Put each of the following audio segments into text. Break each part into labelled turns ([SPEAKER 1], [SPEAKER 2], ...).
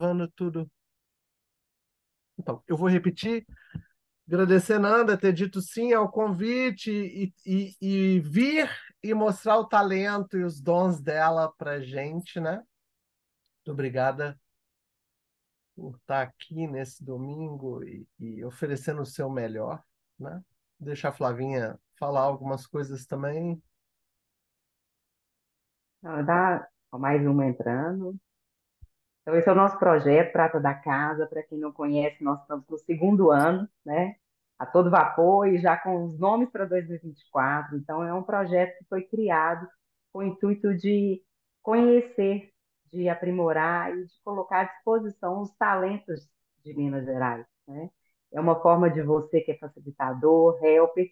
[SPEAKER 1] gravando tudo. Então, eu vou repetir. Agradecer Nanda ter dito sim ao convite e, e, e vir e mostrar o talento e os dons dela para gente, né? Muito obrigada por estar tá aqui nesse domingo e, e oferecendo o seu melhor, né? Deixar a Flavinha falar algumas coisas também.
[SPEAKER 2] Dá mais uma entrando. Então, esse é o nosso projeto, Prata da Casa. Para quem não conhece, nós estamos no segundo ano, né? A todo vapor e já com os nomes para 2024. Então, é um projeto que foi criado com o intuito de conhecer, de aprimorar e de colocar à disposição os talentos de Minas Gerais. Né? É uma forma de você que é facilitador, helper,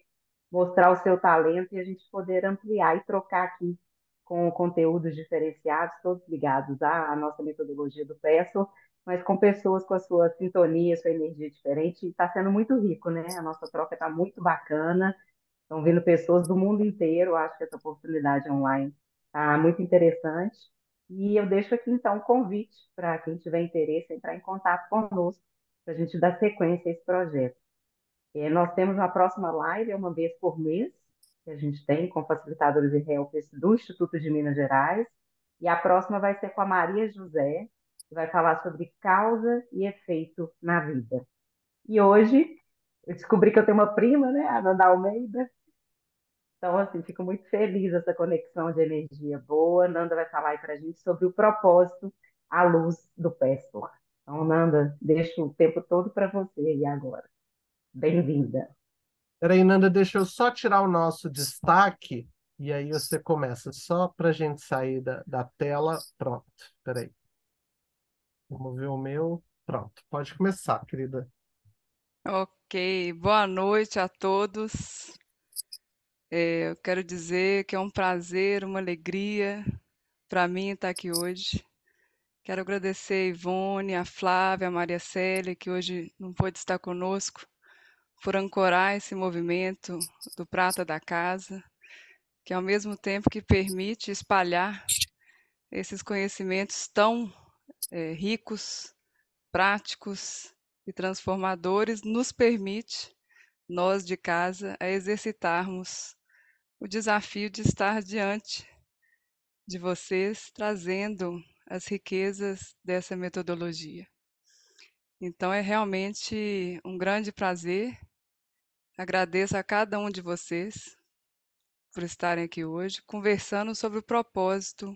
[SPEAKER 2] mostrar o seu talento e a gente poder ampliar e trocar aqui com conteúdos diferenciados, todos ligados à, à nossa metodologia do PESO, mas com pessoas com a sua sintonia, sua energia diferente. Está sendo muito rico, né? A nossa troca está muito bacana. Estão vindo pessoas do mundo inteiro. Acho que essa oportunidade online está muito interessante. E eu deixo aqui, então, um convite para quem tiver interesse entrar em contato conosco, para a gente dar sequência a esse projeto. É, nós temos a próxima live, é uma vez por mês, que a gente tem com facilitadores e helpers do Instituto de Minas Gerais. E a próxima vai ser com a Maria José, que vai falar sobre causa e efeito na vida. E hoje eu descobri que eu tenho uma prima, né, a Nanda Almeida. Então, assim, fico muito feliz essa conexão de energia boa. Nanda vai falar aí para a gente sobre o propósito à luz do Pastor. Então, Nanda, deixo o tempo todo para você aí agora. Bem-vinda.
[SPEAKER 1] Peraí, Nanda, deixa eu só tirar o nosso destaque e aí você começa, só para a gente sair da, da tela. Pronto, peraí. Vamos ver o meu. Pronto, pode começar, querida.
[SPEAKER 3] Ok, boa noite a todos. É, eu quero dizer que é um prazer, uma alegria para mim estar aqui hoje. Quero agradecer a Ivone, a Flávia, a Maria Célia, que hoje não pôde estar conosco por ancorar esse movimento do Prata da Casa, que ao mesmo tempo que permite espalhar esses conhecimentos tão é, ricos, práticos e transformadores, nos permite, nós de casa, a exercitarmos o desafio de estar diante de vocês, trazendo as riquezas dessa metodologia. Então, é realmente um grande prazer Agradeço a cada um de vocês por estarem aqui hoje, conversando sobre o propósito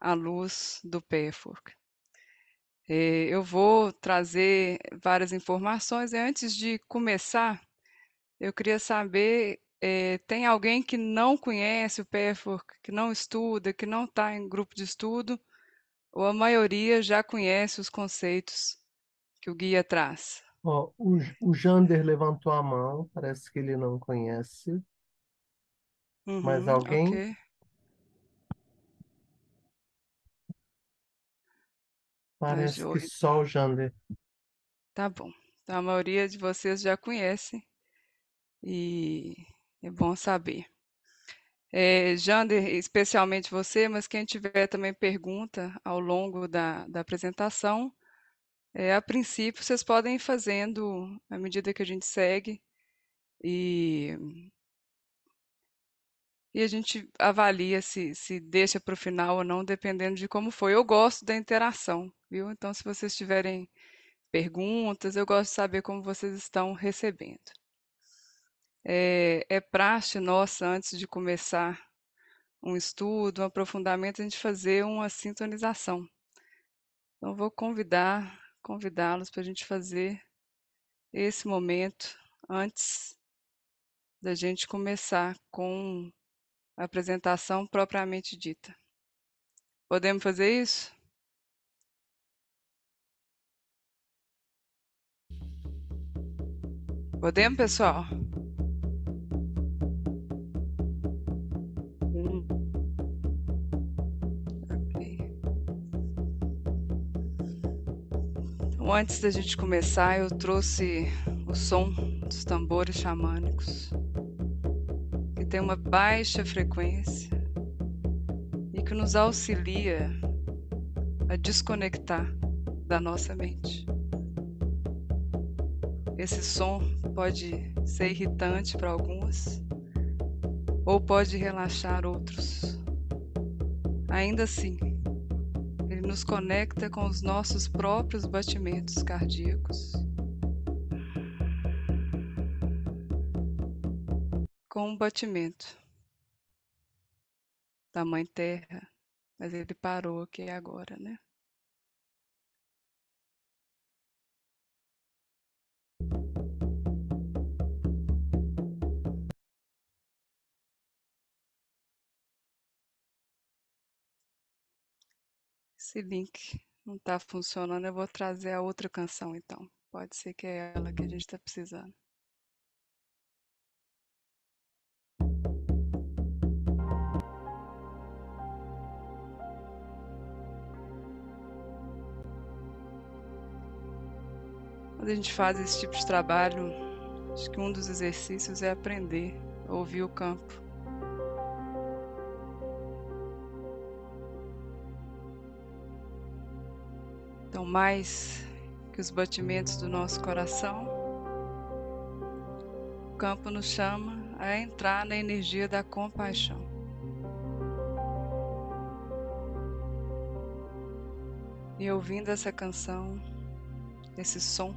[SPEAKER 3] à luz do PEFORC. É, eu vou trazer várias informações. e Antes de começar, eu queria saber: é, tem alguém que não conhece o PEFORC, que não estuda, que não está em grupo de estudo, ou a maioria já conhece os conceitos que o guia traz?
[SPEAKER 1] o, Jander levantou a mão, parece que ele não conhece.
[SPEAKER 3] Uhum, Mais alguém?
[SPEAKER 1] Parece que só o Jander.
[SPEAKER 3] Tá bom. Então, a maioria de vocês já conhece e é bom saber. É, Jander, especialmente você, mas quem tiver também pergunta ao longo da, da apresentação, é, a princípio, vocês podem ir fazendo à medida que a gente segue e, e a gente avalia se, se deixa para o final ou não, dependendo de como foi. Eu gosto da interação, viu? Então, se vocês tiverem perguntas, eu gosto de saber como vocês estão recebendo. É, é praxe nossa, antes de começar um estudo, um aprofundamento, a gente fazer uma sintonização. Então, vou convidar convidá-los para a gente fazer esse momento antes da gente começar com a apresentação propriamente dita. Podemos fazer isso?
[SPEAKER 4] Podemos, pessoal?
[SPEAKER 3] Bom, antes da gente começar, eu trouxe o som dos tambores xamânicos, que tem uma baixa frequência e que nos auxilia a desconectar da nossa mente. Esse som pode ser irritante para alguns ou pode relaxar outros. Ainda assim, nos conecta com os nossos próprios batimentos cardíacos. Com o batimento da Mãe Terra, mas ele parou aqui agora, né? esse link não está funcionando, eu vou trazer a outra canção então. Pode ser que é ela que a gente está precisando. Quando a gente faz esse tipo de trabalho, acho que um dos exercícios é aprender a ouvir o campo. mais que os batimentos do nosso coração, o campo nos chama a entrar na energia da compaixão. E ouvindo essa canção, esse som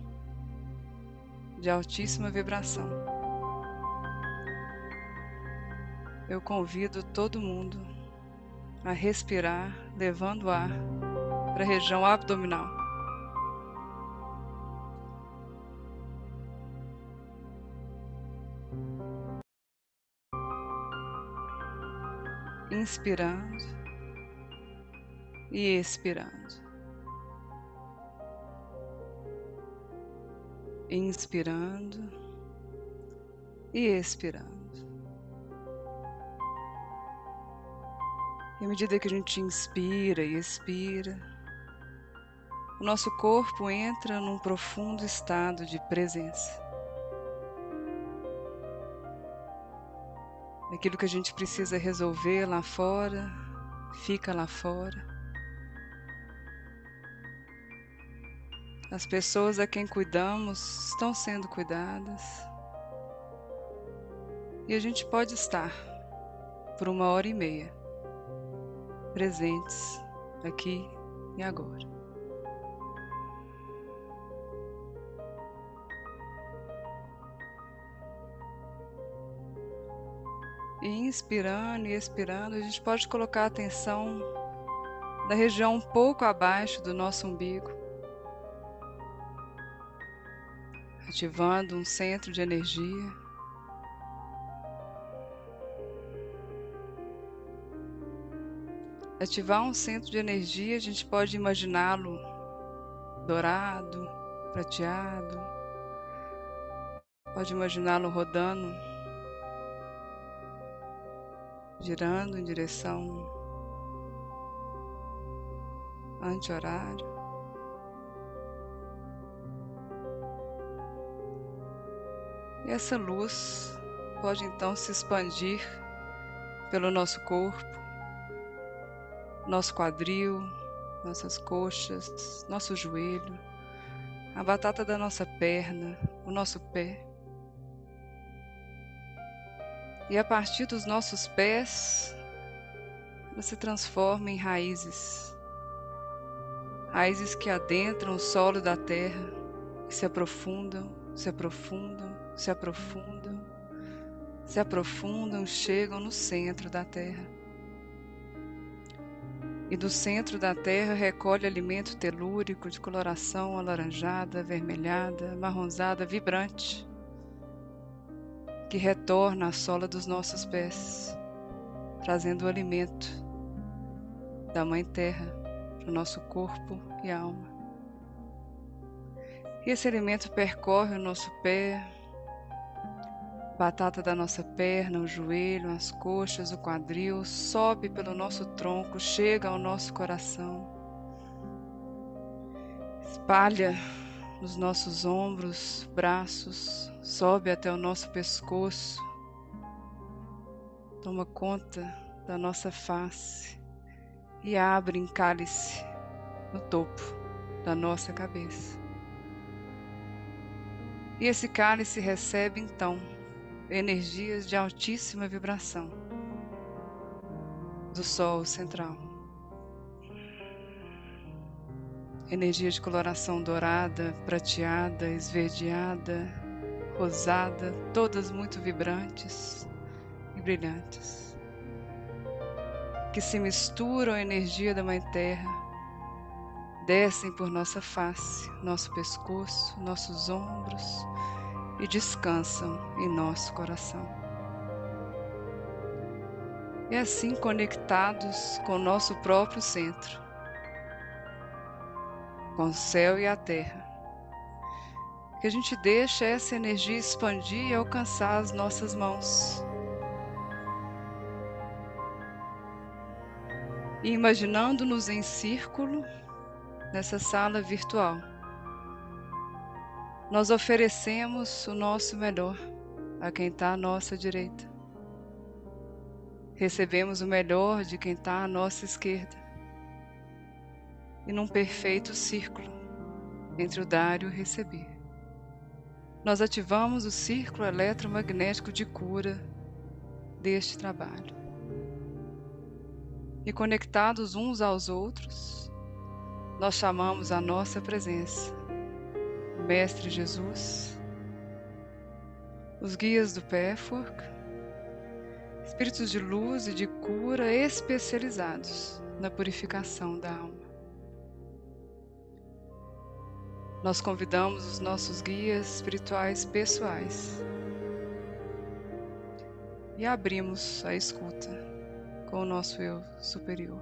[SPEAKER 3] de altíssima vibração, eu convido todo mundo a respirar, levando o ar para a região abdominal. inspirando e expirando. Inspirando e expirando. E à medida que a gente inspira e expira, o nosso corpo entra num profundo estado de presença. Aquilo que a gente precisa resolver lá fora, fica lá fora. As pessoas a quem cuidamos estão sendo cuidadas. E a gente pode estar por uma hora e meia presentes aqui e agora. inspirando e expirando, a gente pode colocar a atenção na região um pouco abaixo do nosso umbigo, ativando um centro de energia. Ativar um centro de energia, a gente pode imaginá-lo dourado, prateado, pode imaginá-lo rodando girando em direção anti-horário. E essa luz pode então se expandir pelo nosso corpo, nosso quadril, nossas coxas, nosso joelho, a batata da nossa perna, o nosso pé. E a partir dos nossos pés, ela se transforma em raízes. Raízes que adentram o solo da terra, se aprofundam, se aprofundam, se aprofundam, se aprofundam, chegam no centro da terra e do centro da terra recolhe alimento telúrico de coloração alaranjada, avermelhada, marronzada, vibrante que retorna à sola dos nossos pés, trazendo o alimento da Mãe Terra para o nosso corpo e alma. E esse alimento percorre o nosso pé, batata da nossa perna, o joelho, as coxas, o quadril, sobe pelo nosso tronco, chega ao nosso coração, espalha nos nossos ombros, braços, sobe até o nosso pescoço. Toma conta da nossa face e abre em cálice no topo da nossa cabeça. E esse cálice recebe então energias de altíssima vibração do Sol central. energia de coloração dourada, prateada, esverdeada, rosada, todas muito vibrantes e brilhantes, que se misturam à energia da Mãe Terra, descem por nossa face, nosso pescoço, nossos ombros e descansam em nosso coração. E assim conectados com o nosso próprio centro com o céu e a terra. Que a gente deixe é essa energia expandir e alcançar as nossas mãos. E imaginando-nos em círculo nessa sala virtual, nós oferecemos o nosso melhor a quem está à nossa direita recebemos o melhor de quem está à nossa esquerda e num perfeito círculo entre o dar e o receber. Nós ativamos o círculo eletromagnético de cura deste trabalho. E conectados uns aos outros, nós chamamos a nossa presença, o Mestre Jesus, os guias do PEFORC, espíritos de luz e de cura especializados na purificação da alma. Nós convidamos os nossos guias espirituais pessoais e abrimos a escuta com o nosso eu superior.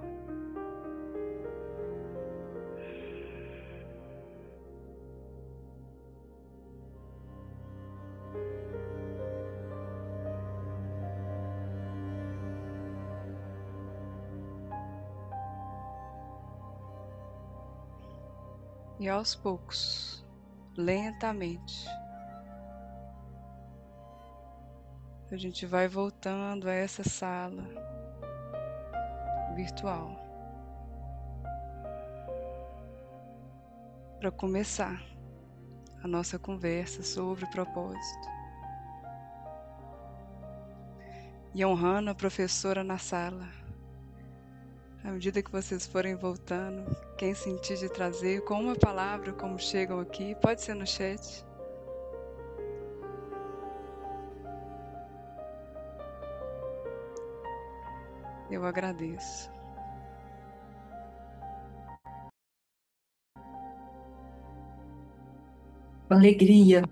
[SPEAKER 3] e aos poucos, lentamente, a gente vai voltando a essa sala virtual para começar a nossa conversa sobre o propósito. E honrando a professora na sala, à medida que vocês forem voltando, quem sentir de trazer, com uma palavra, como chegam aqui, pode ser no chat. Eu agradeço.
[SPEAKER 2] Alegria.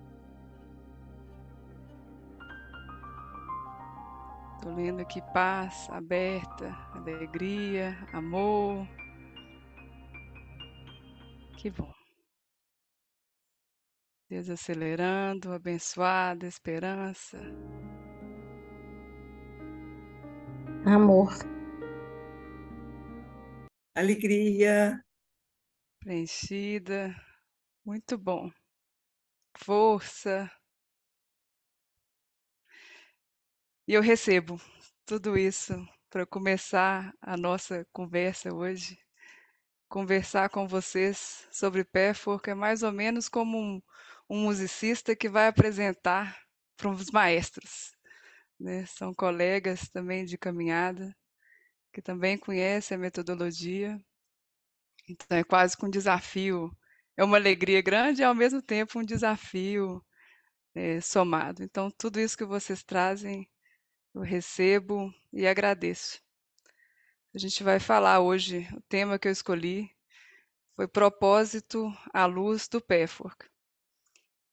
[SPEAKER 3] Estou lendo aqui paz aberta, alegria, amor que bom. Desacelerando, abençoada, esperança. Amor. Alegria. Preenchida. Muito bom. Força. E eu recebo tudo isso para começar a nossa conversa hoje conversar com vocês sobre Pérforca é mais ou menos como um, um musicista que vai apresentar para os maestros. Né? São colegas também de caminhada, que também conhecem a metodologia. Então é quase que um desafio. É uma alegria grande e, ao mesmo tempo, um desafio é, somado. Então, tudo isso que vocês trazem, eu recebo e agradeço. A gente vai falar hoje, o tema que eu escolhi foi Propósito à Luz do PEFORC.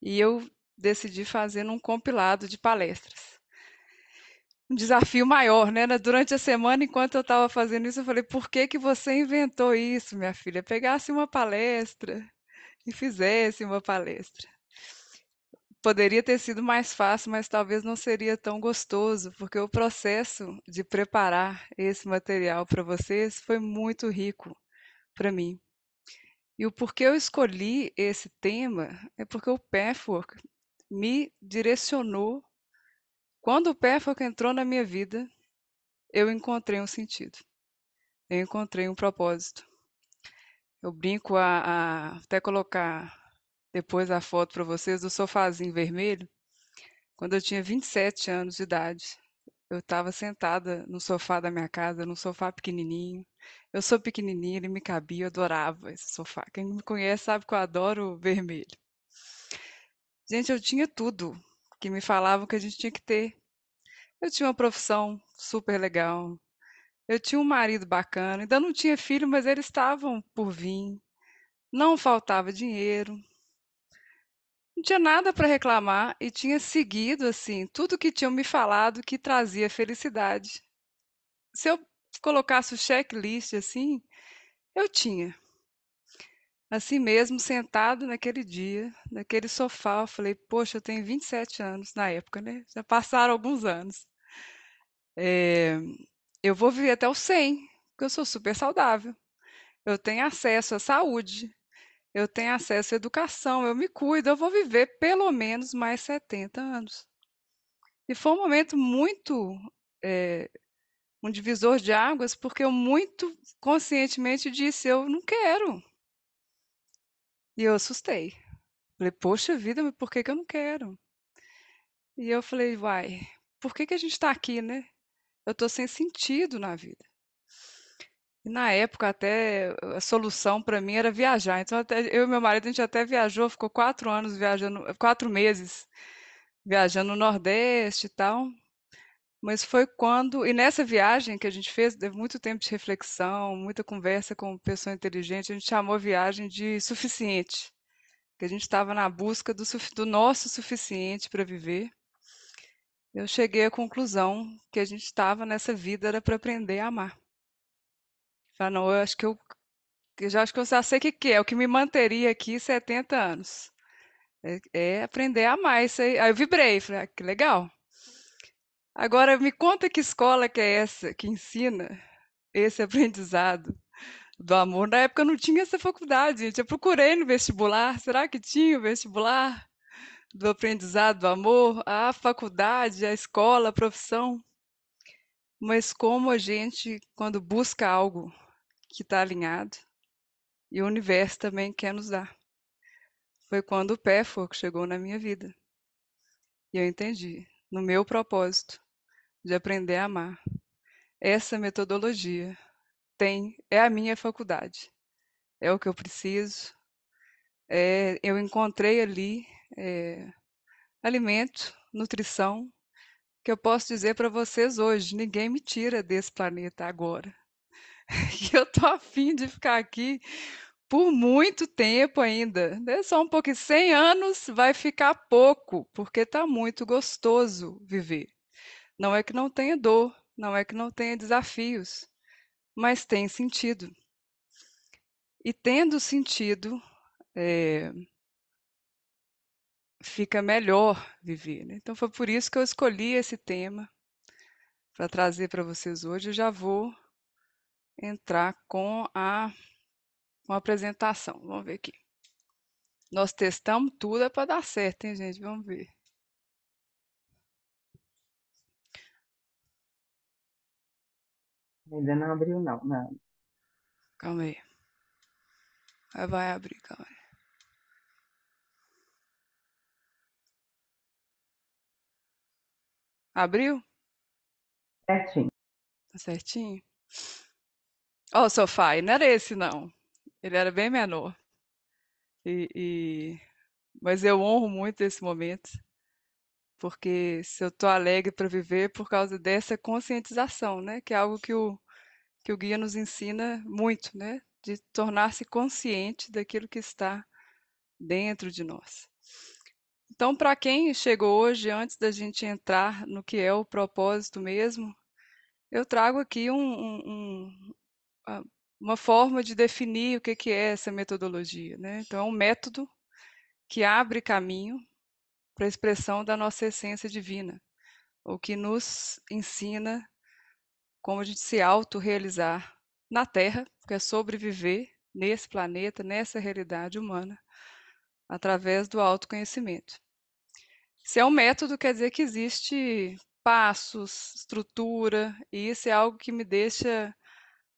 [SPEAKER 3] E eu decidi fazer um compilado de palestras. Um desafio maior, né? Durante a semana, enquanto eu estava fazendo isso, eu falei: por que, que você inventou isso, minha filha? Pegasse uma palestra e fizesse uma palestra. Poderia ter sido mais fácil, mas talvez não seria tão gostoso, porque o processo de preparar esse material para vocês foi muito rico para mim. E o porquê eu escolhi esse tema é porque o Pathwork me direcionou. Quando o Pathwork entrou na minha vida, eu encontrei um sentido, eu encontrei um propósito. Eu brinco a, a até colocar depois a foto para vocês do sofazinho vermelho. Quando eu tinha 27 anos de idade, eu estava sentada no sofá da minha casa, num sofá pequenininho. Eu sou pequenininha, ele me cabia, eu adorava esse sofá. Quem me conhece sabe que eu adoro vermelho. Gente, eu tinha tudo que me falavam que a gente tinha que ter. Eu tinha uma profissão super legal. Eu tinha um marido bacana, ainda não tinha filho, mas eles estavam por vir. Não faltava dinheiro, não tinha nada para reclamar e tinha seguido, assim, tudo que tinham me falado que trazia felicidade. Se eu colocasse o checklist assim, eu tinha. Assim mesmo, sentado naquele dia, naquele sofá, eu falei: Poxa, eu tenho 27 anos na época, né? Já passaram alguns anos. Eh, eu vou viver até os 100, porque eu sou super saudável. Eu tenho acesso à saúde, eu tenho acesso à educação, eu me cuido, eu vou viver pelo menos mais 70 anos. E foi um momento muito é, um divisor de águas, porque eu muito conscientemente disse: eu não quero. E eu assustei. Falei, poxa vida, mas por que, que eu não quero? E eu falei, uai, por que, que a gente está aqui, né? Eu estou sem sentido na vida. E na época até a solução para mim era viajar. Então até eu e meu marido a gente até viajou, ficou quatro anos viajando, quatro meses viajando no Nordeste e tal. Mas foi quando, e nessa viagem que a gente fez, teve muito tempo de reflexão, muita conversa com pessoa inteligente, a gente chamou a viagem de suficiente, que a gente estava na busca do, do nosso suficiente para viver. Eu cheguei à conclusão que a gente estava nessa vida era para aprender a amar. Fala, não, eu acho que eu, eu já acho que eu já sei o que, que é, o que me manteria aqui 70 anos. É, é aprender a mais. Aí, aí eu vibrei, falei, ah, que legal. Agora me conta que escola que é essa que ensina esse aprendizado do amor. Na época não tinha essa faculdade, gente. Eu procurei no vestibular. Será que tinha o vestibular do aprendizado do amor? A faculdade, a escola, a profissão. Mas como a gente, quando busca algo que está alinhado e o universo também quer nos dar. Foi quando o PEFOR chegou na minha vida e eu entendi, no meu propósito de aprender a amar, essa metodologia tem é a minha faculdade, é o que eu preciso. É, eu encontrei ali é, alimento, nutrição, que eu posso dizer para vocês hoje: ninguém me tira desse planeta agora. que eu tô afim de ficar aqui por muito tempo ainda. Né? Só um pouquinho, 100 anos vai ficar pouco, porque tá muito gostoso viver. Não é que não tenha dor, não é que não tenha desafios, mas tem sentido. E tendo sentido, é, fica melhor viver. Né? Então foi por isso que eu escolhi esse tema para trazer para vocês hoje. Eu já vou entrar com a, com a apresentação. Vamos ver aqui. Nós testamos tudo é para dar certo, hein, gente? Vamos ver.
[SPEAKER 4] Ainda não abriu, não. não.
[SPEAKER 3] Calma aí. Vai abrir, calma aí. Abriu? Certinho. Tá certinho? Ó, oh, o sofá, e não era esse, não. Ele era bem menor. E, e... Mas eu honro muito esse momento, porque se eu estou alegre para viver por causa dessa conscientização, né? Que é algo que o, que o guia nos ensina muito, né? De tornar-se consciente daquilo que está dentro de nós. Então, para quem chegou hoje, antes da gente entrar no que é o propósito mesmo, eu trago aqui um, um, uma forma de definir o que, é essa metodologia. Né? Então, é um método que abre caminho para a expressão da nossa essência divina, ou que nos ensina como a gente se autorrealizar na Terra, que é sobreviver nesse planeta, nessa realidade humana, através do autoconhecimento. Se é um método, quer dizer que existe passos, estrutura, e isso é algo que me deixa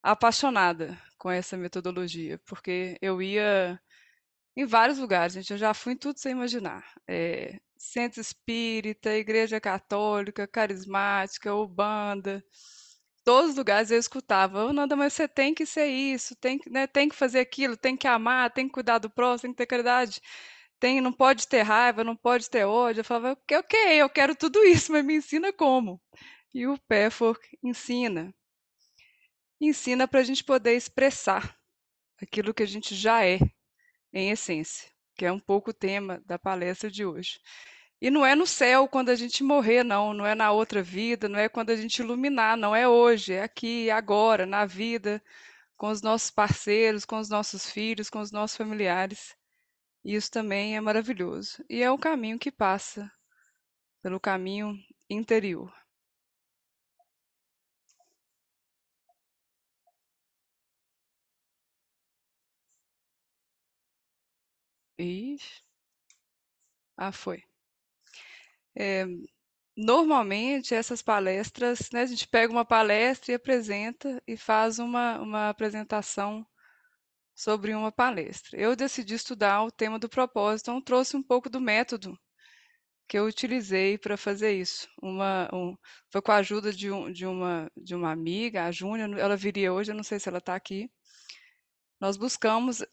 [SPEAKER 3] apaixonada com essa metodologia, porque eu ia em vários lugares, gente. Eu já fui em tudo sem imaginar. É, centro espírita, igreja católica, carismática, ubanda. Todos os lugares eu escutava, oh, Nanda, mas você tem que ser isso, tem, né, tem que fazer aquilo, tem que amar, tem que cuidar do próximo, tem que ter caridade, tem, não pode ter raiva, não pode ter ódio. Eu falava, ok, eu quero tudo isso, mas me ensina como. E o Péfor ensina ensina para a gente poder expressar aquilo que a gente já é, em essência, que é um pouco o tema da palestra de hoje. E não é no céu quando a gente morrer, não, não é na outra vida, não é quando a gente iluminar, não é hoje, é aqui, agora, na vida, com os nossos parceiros, com os nossos filhos, com os nossos familiares. E isso também é maravilhoso. E é um caminho que passa pelo caminho interior. Ah, foi. É, normalmente, essas palestras, né, a gente pega uma palestra e apresenta e faz uma, uma apresentação sobre uma palestra. Eu decidi estudar o tema do propósito, então trouxe um pouco do método que eu utilizei para fazer isso. Uma, um, foi com a ajuda de, um, de, uma, de uma amiga, a Júnior, ela viria hoje, eu não sei se ela está aqui. Nós buscamos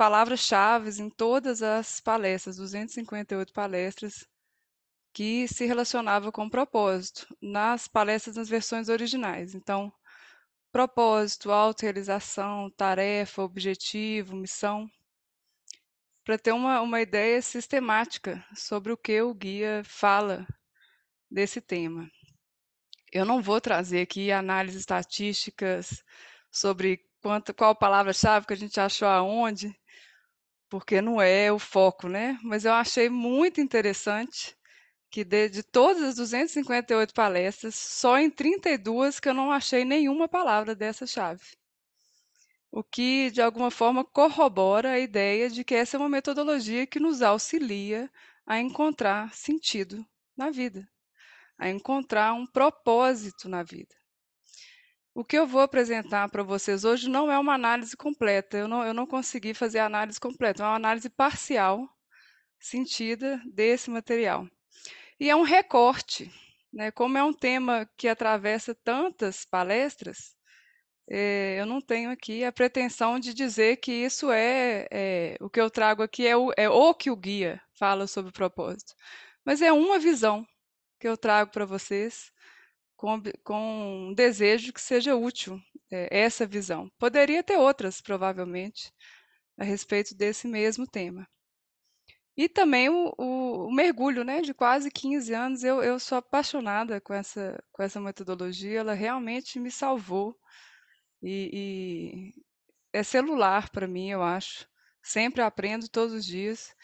[SPEAKER 3] palavras-chave em todas as palestras, 258 palestras, que se relacionava com propósito, nas palestras nas versões originais. Então, propósito, autorrealização, tarefa, objetivo, missão, para ter uma, uma ideia sistemática sobre o que o guia fala desse tema. Eu não vou trazer aqui análises estatísticas sobre quanto, qual palavra-chave que a gente achou aonde, porque não é o foco, né? Mas eu achei muito interessante que de, de, todas as 258 palestras, só em 32 que eu não achei nenhuma palavra dessa chave. O que, de alguma forma, corrobora a ideia de que essa é uma metodologia que nos auxilia a encontrar sentido na vida, a encontrar um propósito na vida. O que eu vou apresentar para vocês hoje não é uma análise completa, eu não, eu não consegui fazer a análise completa, é uma análise parcial, sentida, desse material. E é um recorte, né? como é um tema que atravessa tantas palestras, é, eu não tenho aqui a pretensão de dizer que isso é, é o que eu trago aqui é o, é o, que o guia fala sobre o propósito, mas é uma visão que eu trago para vocês com, com um desejo que seja útil é, essa visão. Poderia ter outras, provavelmente, a respeito desse mesmo tema. E também o, o, o, mergulho, né? De quase 15 anos, eu, eu sou apaixonada com essa, com essa metodologia, ela realmente me salvou. E, e é celular para mim, eu acho. Sempre aprendo todos os dias.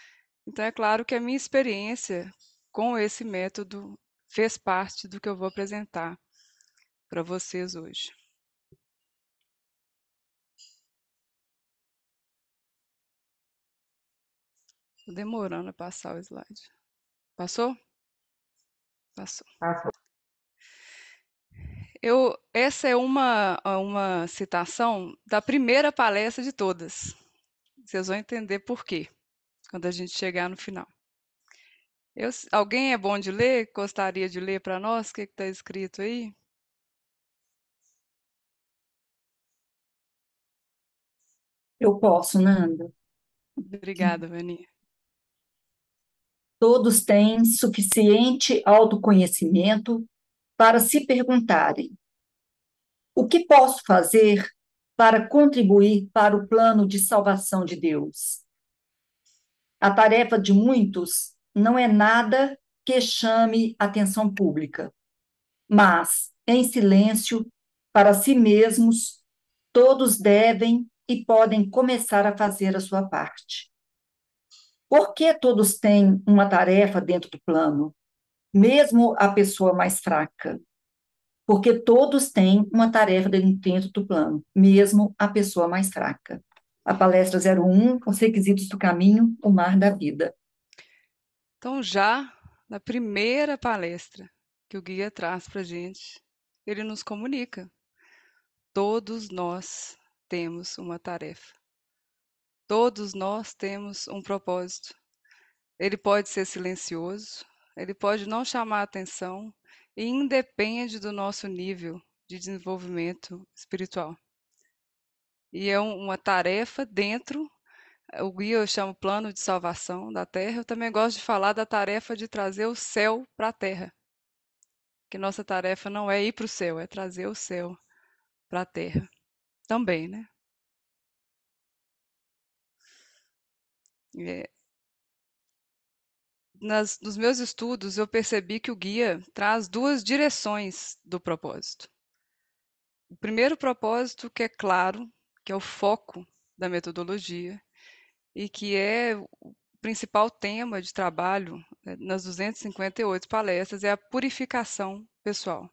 [SPEAKER 3] Então, é claro que a minha experiência com esse método fez parte do que eu vou apresentar para vocês hoje. Tô demorando a passar o slide. Passou? Passou. Passou. Eu, essa é uma, uma citação da primeira palestra de todas. Vocês vão entender por quê quando a gente chegar no final. Eu, alguém é bom de ler? Gostaria de ler para nós o que está escrito aí?
[SPEAKER 2] Eu posso, Nanda.
[SPEAKER 3] Obrigada, Vani.
[SPEAKER 2] Todos têm suficiente autoconhecimento para se perguntarem: o que posso fazer para contribuir para o plano de salvação de Deus? A tarefa de muitos não é nada que chame atenção pública, mas, em silêncio, para si mesmos, todos devem e podem começar a fazer a sua parte. Por que todos têm uma tarefa dentro do plano, mesmo a pessoa mais fraca? Porque todos têm uma tarefa dentro do plano, mesmo a pessoa mais fraca. A palestra 01, os requisitos do caminho, o mar da vida.
[SPEAKER 3] Então, já na primeira palestra que o guia traz para a gente, ele nos comunica. Todos nós temos uma tarefa. Todos nós temos um propósito. Ele pode ser silencioso, ele pode não chamar atenção e independe do nosso nível de desenvolvimento espiritual. E é uma tarefa dentro é, o guia eu chamo plano de salvação da terra, eu também gosto de falar da tarefa de trazer o céu para a terra. Que nossa tarefa não é ir para o céu, é trazer o céu para a terra. Também, né? É. Nas, nos meus estudos, eu percebi que o guia traz duas direções do propósito. O primeiro propósito, que é claro, que é o foco da metodologia, e que é o principal tema de trabalho eh, nas 258 palestras é a purificação pessoal,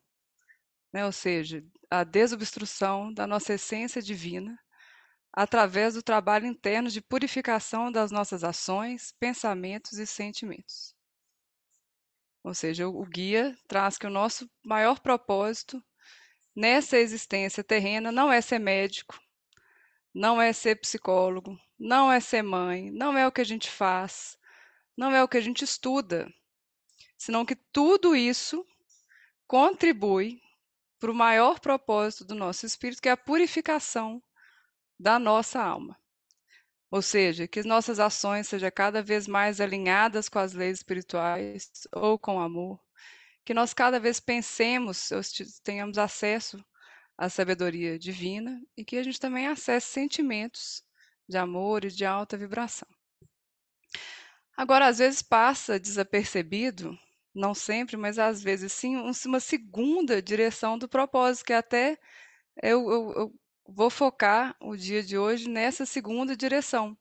[SPEAKER 3] né? ou seja, a desobstrução da nossa essência divina através do trabalho interno de purificação das nossas ações, pensamentos e sentimentos. Ou seja, o guia traz que o nosso maior propósito nessa existência terrena não é ser médico, não é ser psicólogo, não é ser mãe, não é o que a gente faz, não é o que a gente estuda, senão que tudo isso contribui para o maior propósito do nosso espírito, que é a purificação da nossa alma. Ou seja, que nossas ações sejam cada vez mais alinhadas com as leis espirituais ou com o amor, que nós cada vez pensemos, tenhamos acesso à sabedoria divina e que a gente também acesse sentimentos de amor e de alta vibração. Agora, às vezes passa desapercebido, não sempre, mas às vezes sim, uma segunda direção do propósito, que é até eu, eu, eu vou focar o dia de hoje nessa segunda direção,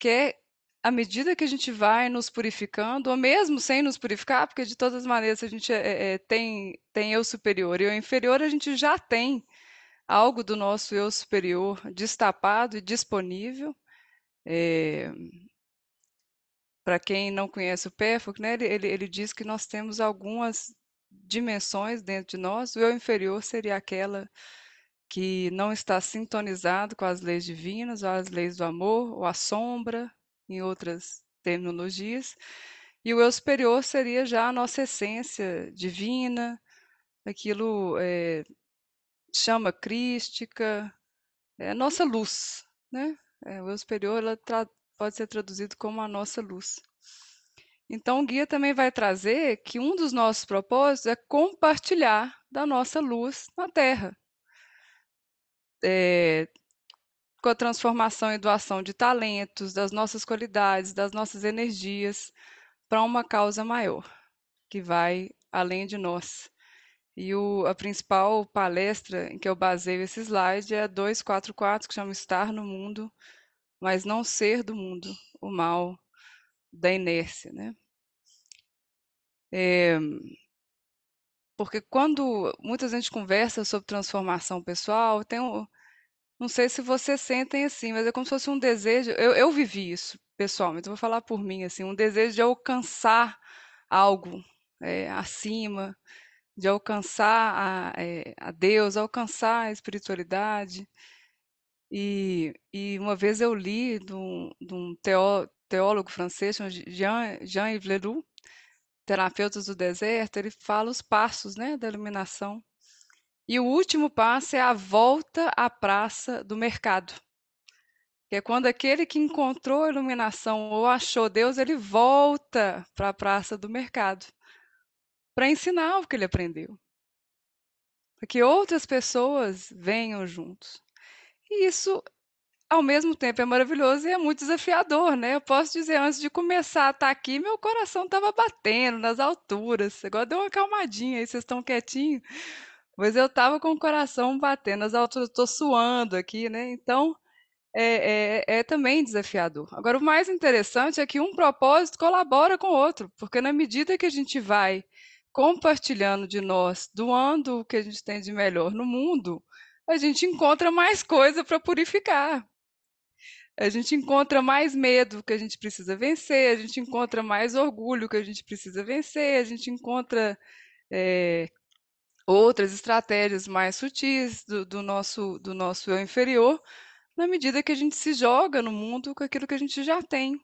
[SPEAKER 3] que é à medida que a gente vai nos purificando, ou mesmo sem nos purificar, porque de todas as maneiras a gente é, é, é tem, tem eu superior e eu inferior, a gente já tem algo do nosso eu superior destapado e disponível. É, eh, Para quem não conhece o Perfuk, né, ele, ele diz que nós temos algumas dimensões dentro de nós, o eu inferior seria aquela que não está sintonizado com as leis divinas, ou as leis do amor, ou a sombra, em outras terminologias, e o eu superior seria já a nossa essência divina, aquilo é, chama crística, é a nossa luz, né? É, o superior pode ser traduzido como a nossa luz. Então, o guia também vai trazer que um dos nossos propósitos é compartilhar da nossa luz na Terra. É, com a transformação e doação de talentos, das nossas qualidades, das nossas energias, para uma causa maior, que vai além de nós. E o, a principal palestra em que eu baseio esse slide é a 244, que chama Estar no Mundo, mas não ser do mundo, o mal da inércia. Né? É, porque quando muita gente conversa sobre transformação pessoal, tem um, não sei se vocês sentem assim, mas é como se fosse um desejo. Eu, eu vivi isso pessoalmente, vou falar por mim, assim, um desejo de alcançar algo é, acima de alcançar a, é, a Deus, alcançar a espiritualidade. E, e uma vez eu li de um, de um teó, teólogo francês, Jean-Yves Jean Leroux, Terapeutas do Deserto, ele fala os passos né, da iluminação. E o último passo é a volta à praça do mercado. Que é quando aquele que encontrou a iluminação ou achou Deus, ele volta para a praça do mercado, para ensinar o que ele aprendeu, para que outras pessoas venham juntos. E isso, ao mesmo tempo, é maravilhoso e é muito desafiador, né? Eu posso dizer, antes de começar a estar tá aqui, meu coração estava batendo nas alturas. Agora deu uma calmadinha aí, vocês estão quietinhos. Mas eu estava com o coração batendo nas alturas, estou suando aqui, né? Então, é, é, é, também desafiador. Agora, o mais interessante é que um propósito colabora com o outro, porque na medida que a gente vai compartilhando de nós, doando o que a gente tem de melhor no mundo, a gente encontra mais coisa para purificar. A gente encontra mais medo que a gente precisa vencer, a gente encontra mais orgulho que a gente precisa vencer, a gente encontra é, outras estratégias mais sutis do, do, nosso, do nosso eu inferior, na medida que a gente se joga no mundo com aquilo que a gente já tem.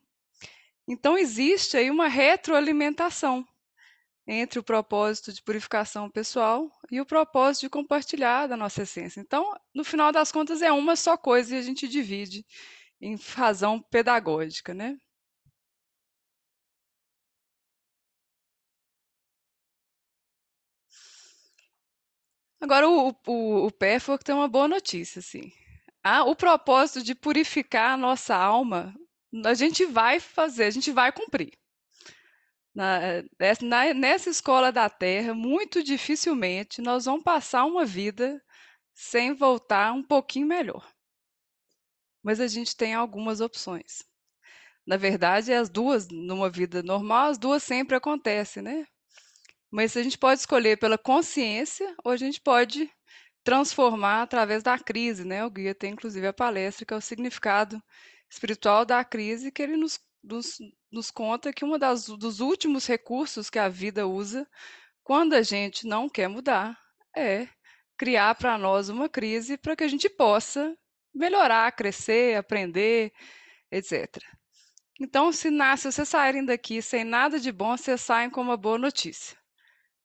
[SPEAKER 3] Então, existe aí uma retroalimentação entre o propósito de purificação pessoal e o propósito de compartilhar da nossa essência. Então, no final das contas, é uma só coisa e a gente divide em razão pedagógica, né? Agora, o, o, o tem uma boa notícia, assim. Ah, o propósito de purificar a nossa alma, a gente vai fazer, a gente vai cumprir na, eh, na, nessa escola da Terra, muito dificilmente nós vamos passar uma vida sem voltar um pouquinho melhor. Mas a gente tem algumas opções. Na verdade, as duas, numa vida normal, as duas sempre acontecem, né? Mas a gente pode escolher pela consciência ou a gente pode transformar através da crise, né? O guia tem inclusive a palestra que é o significado espiritual da crise que ele nos nos, nos conta que um dos últimos recursos que a vida usa quando a gente não quer mudar é criar para nós uma crise para que a gente possa melhorar, crescer, aprender, etc. Então, se, nasce, vocês saírem daqui sem nada de bom, vocês saem com uma boa notícia.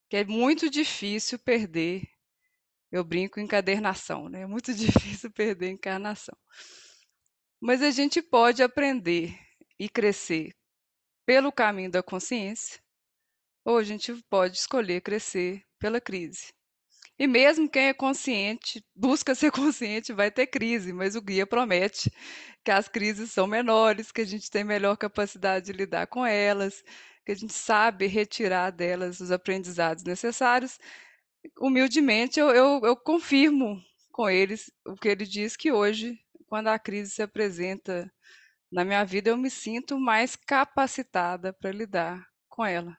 [SPEAKER 3] Que é muito difícil perder, eu brinco, encadernação, né? É muito difícil perder encarnação. Mas a gente pode aprender e crescer pelo caminho da consciência, ou a gente pode escolher crescer pela crise. E mesmo quem é consciente, busca ser consciente, vai ter crise, mas o guia promete que as crises são menores, que a gente tem melhor capacidade de lidar com elas, que a gente sabe retirar delas os aprendizados necessários. Humildemente, eu, eu, eu confirmo com eles o que ele diz que hoje, quando a crise se apresenta na minha vida eu me sinto mais capacitada para lidar com ela.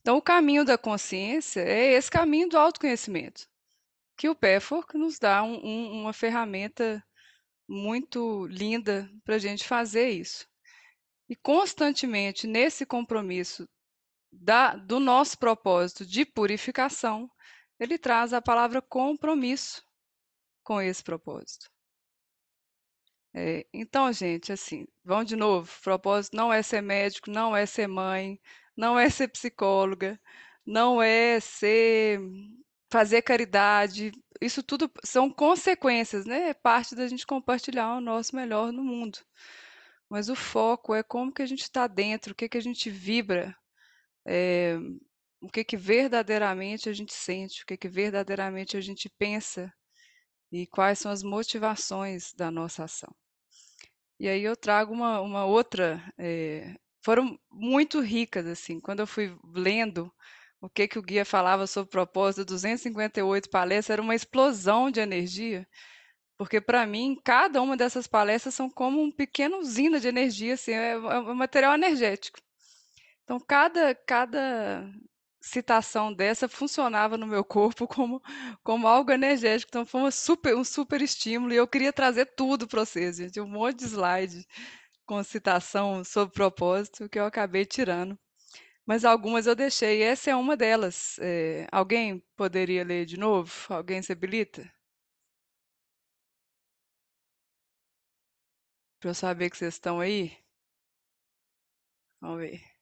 [SPEAKER 3] Então, o caminho da consciência é esse caminho do autoconhecimento, que o PEFORC nos dá um, um, uma ferramenta muito linda para a gente fazer isso. E constantemente nesse compromisso da, do nosso propósito de purificação, ele traz a palavra compromisso com esse propósito. É, então, gente, assim, vamos de novo. O propósito não é ser médico, não é ser mãe, não é ser psicóloga, não é ser fazer caridade. Isso tudo são consequências, né? É parte da gente compartilhar o nosso melhor no mundo. Mas o foco é como que a gente está dentro, o que que a gente vibra, é, o que que verdadeiramente a gente sente, o que que verdadeiramente a gente pensa e quais são as motivações da nossa ação. E aí eu trago uma, uma outra. É, foram muito ricas, assim. Quando eu fui lendo o que, que o guia falava sobre o propósito, 258 palestras, era uma explosão de energia. Porque, para mim, cada uma dessas palestras são como um pequeno usina de energia, assim, é, é, é um material energético. Então, cada, cada citação dessa funcionava no meu corpo como, como algo energético. Então foi super, um super estímulo e eu queria trazer tudo para vocês, gente. Um monte de slide com citação sobre propósito que eu acabei tirando. Mas algumas eu deixei. Essa é uma delas. É, alguém poderia ler de novo? Alguém se habilita?
[SPEAKER 4] Para eu saber que vocês estão aí. Vamos ver.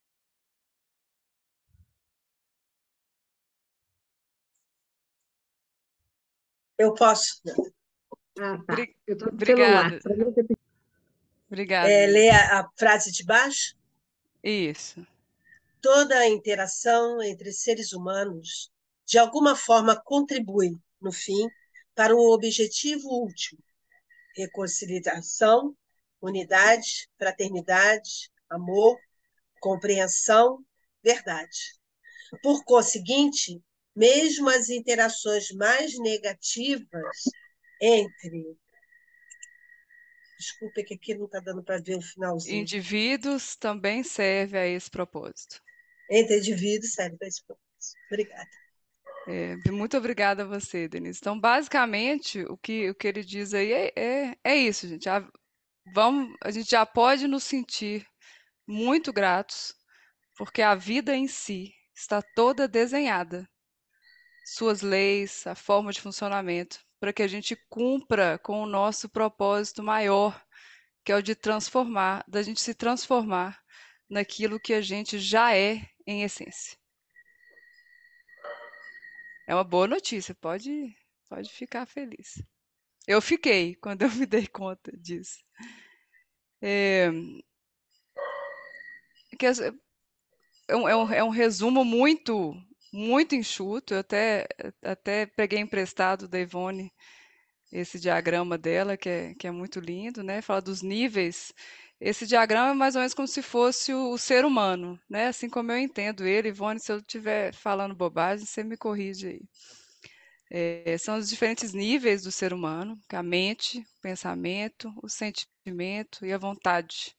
[SPEAKER 2] Eu posso. Ah, tá. Obrigada. Obrigada. É, ler a, a frase de baixo? Isso. Toda a interação entre seres humanos, de alguma forma, contribui, no fim, para o objetivo último: reconciliação, unidade, fraternidade, amor, compreensão, verdade. Por conseguinte, mesmo as interações mais negativas entre. Desculpa, é que aqui não está dando para ver o finalzinho.
[SPEAKER 3] Indivíduos também serve a esse propósito. Entre indivíduos serve a esse propósito. Obrigada. É, muito obrigada a você, Denise. Então, basicamente, o que, o que ele diz aí é, é, é isso, gente. A, vamos, a gente já pode nos sentir muito gratos, porque a vida em si está toda desenhada suas leis, a forma de funcionamento, para que a gente cumpra com o nosso propósito maior, que é o de transformar, da gente se transformar naquilo que a gente já é em essência. É uma boa notícia, pode, pode ficar feliz. Eu fiquei quando eu me dei conta disso. É, é, um, é um, é um resumo muito muito enxuto. Eu até, até peguei emprestado da Ivone esse diagrama dela, que é, que é muito lindo, né? Fala dos níveis. Esse diagrama é mais ou menos como se fosse o, o ser humano, né? Assim como eu entendo ele, Ivone, se eu estiver falando bobagem, você me corrige aí. É, são os diferentes níveis do ser humano, é a mente, o pensamento, o sentimento e a vontade.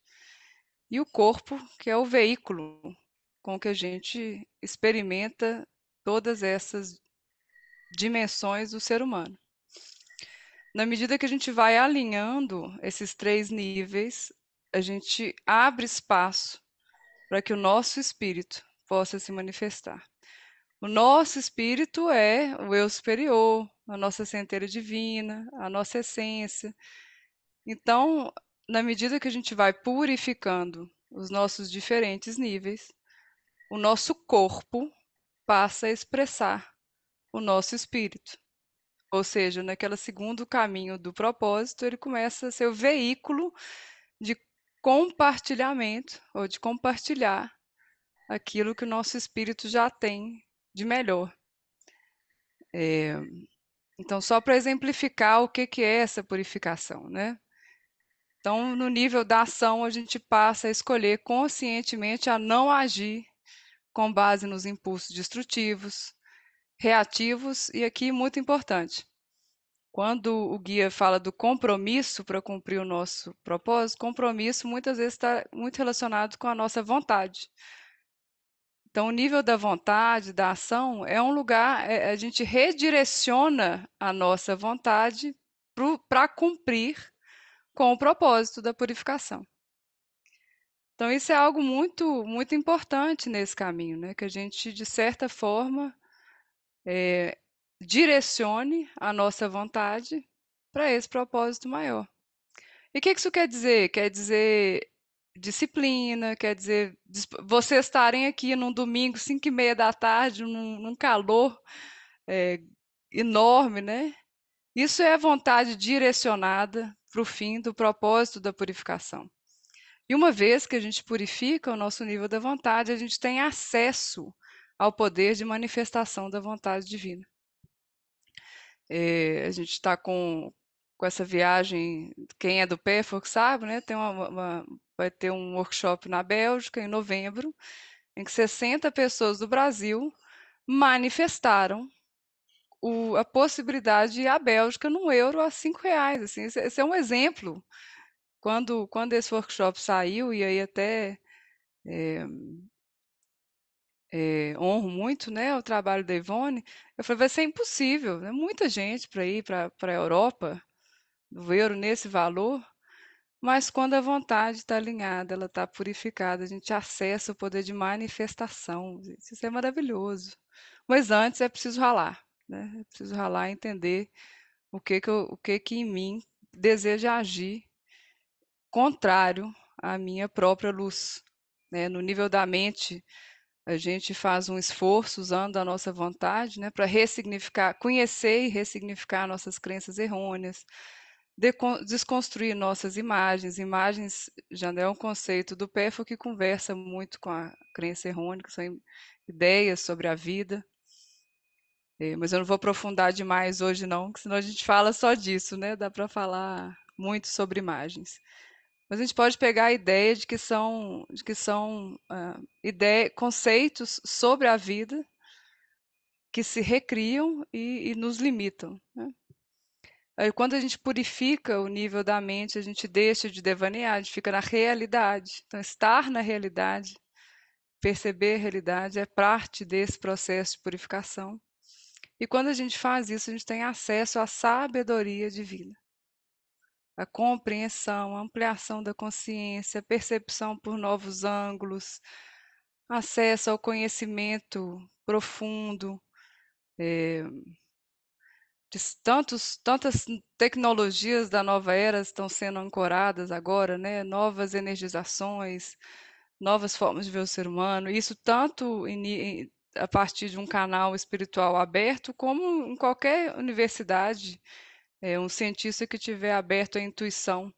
[SPEAKER 3] E o corpo, que é o veículo com que a gente experimenta todas essas dimensões do ser humano. Na medida que a gente vai alinhando esses três níveis, a gente abre espaço para que o nosso espírito possa se manifestar. O nosso espírito é o eu superior, a nossa centelha divina, a nossa essência. Então, na medida que a gente vai purificando os nossos diferentes níveis, o nosso corpo passa a expressar o nosso espírito. Ou seja, naquele segundo caminho do propósito, ele começa a ser o veículo de compartilhamento ou de compartilhar aquilo que o nosso espírito já tem de melhor. É, então, só para exemplificar o que, que é essa purificação, né? Então, no nível da ação, a gente passa a escolher conscientemente a não agir com base nos impulsos destrutivos, reativos e aqui muito importante. Quando o guia fala do compromisso para cumprir o nosso propósito, compromisso muitas vezes está muito relacionado com a nossa vontade. Então, o nível da vontade, da ação, é um lugar, é, a gente redireciona a nossa vontade para cumprir com o propósito da purificação. Então, isso é algo muito, muito importante nesse caminho, né? Que a gente, de certa forma, é, direcione a nossa vontade para esse propósito maior. E o que, que isso quer dizer? Quer dizer disciplina, quer dizer vocês estarem aqui num domingo, 5 e meia da tarde, num, num calor é, enorme, né? Isso é vontade direcionada para o fim do propósito da purificação. E uma vez que a gente purifica o nosso nível da vontade, a gente tem acesso ao poder de manifestação da vontade divina. É, a gente está com, com essa viagem, quem é do PEFOR sabe, né? Tem uma, uma, vai ter um workshop na Bélgica em novembro, em que 60 pessoas do Brasil manifestaram o, a possibilidade de ir à Bélgica num euro a cinco reais. Assim, esse, esse é um exemplo quando, quando esse workshop saiu, e aí até é, é, honro muito né, o trabalho da Ivone, eu falei, vai ser impossível, né? muita gente para ir para a Europa, do euro nesse valor, mas quando a vontade está alinhada, ela está purificada, a gente acessa o poder de manifestação, gente, isso é maravilhoso. Mas antes é preciso ralar, né? é preciso ralar e entender o que, que, eu, o que, que em mim deseja agir contrário à minha própria luz. Né? No nível da mente, a gente faz um esforço usando a nossa vontade né, para ressignificar, conhecer e ressignificar nossas crenças errôneas, de, desconstruir nossas imagens. Imagens já não é um conceito do PEFO que conversa muito com a crença errônea, são ideias sobre a vida. É, mas eu não vou aprofundar demais hoje, não, porque senão a gente fala só disso, né? Dá para falar muito sobre imagens. Mas a gente pode pegar a ideia de que são, de que são uh, ideia, conceitos sobre a vida que se recriam e, e nos limitam. Né? Aí, quando a gente purifica o nível da mente, a gente deixa de devanear, a gente fica na realidade. Então, estar na realidade, perceber a realidade, é parte desse processo de purificação. E quando a gente faz isso, a gente tem acesso à sabedoria divina a compreensão, a ampliação da consciência, percepção por novos ângulos, acesso ao conhecimento profundo, é, tantos, tantas tecnologias da nova era estão sendo ancoradas agora, né? novas energizações, novas formas de ver o ser humano, isso tanto a partir de um canal espiritual aberto, como em qualquer universidade é um cientista que tiver aberto à intuição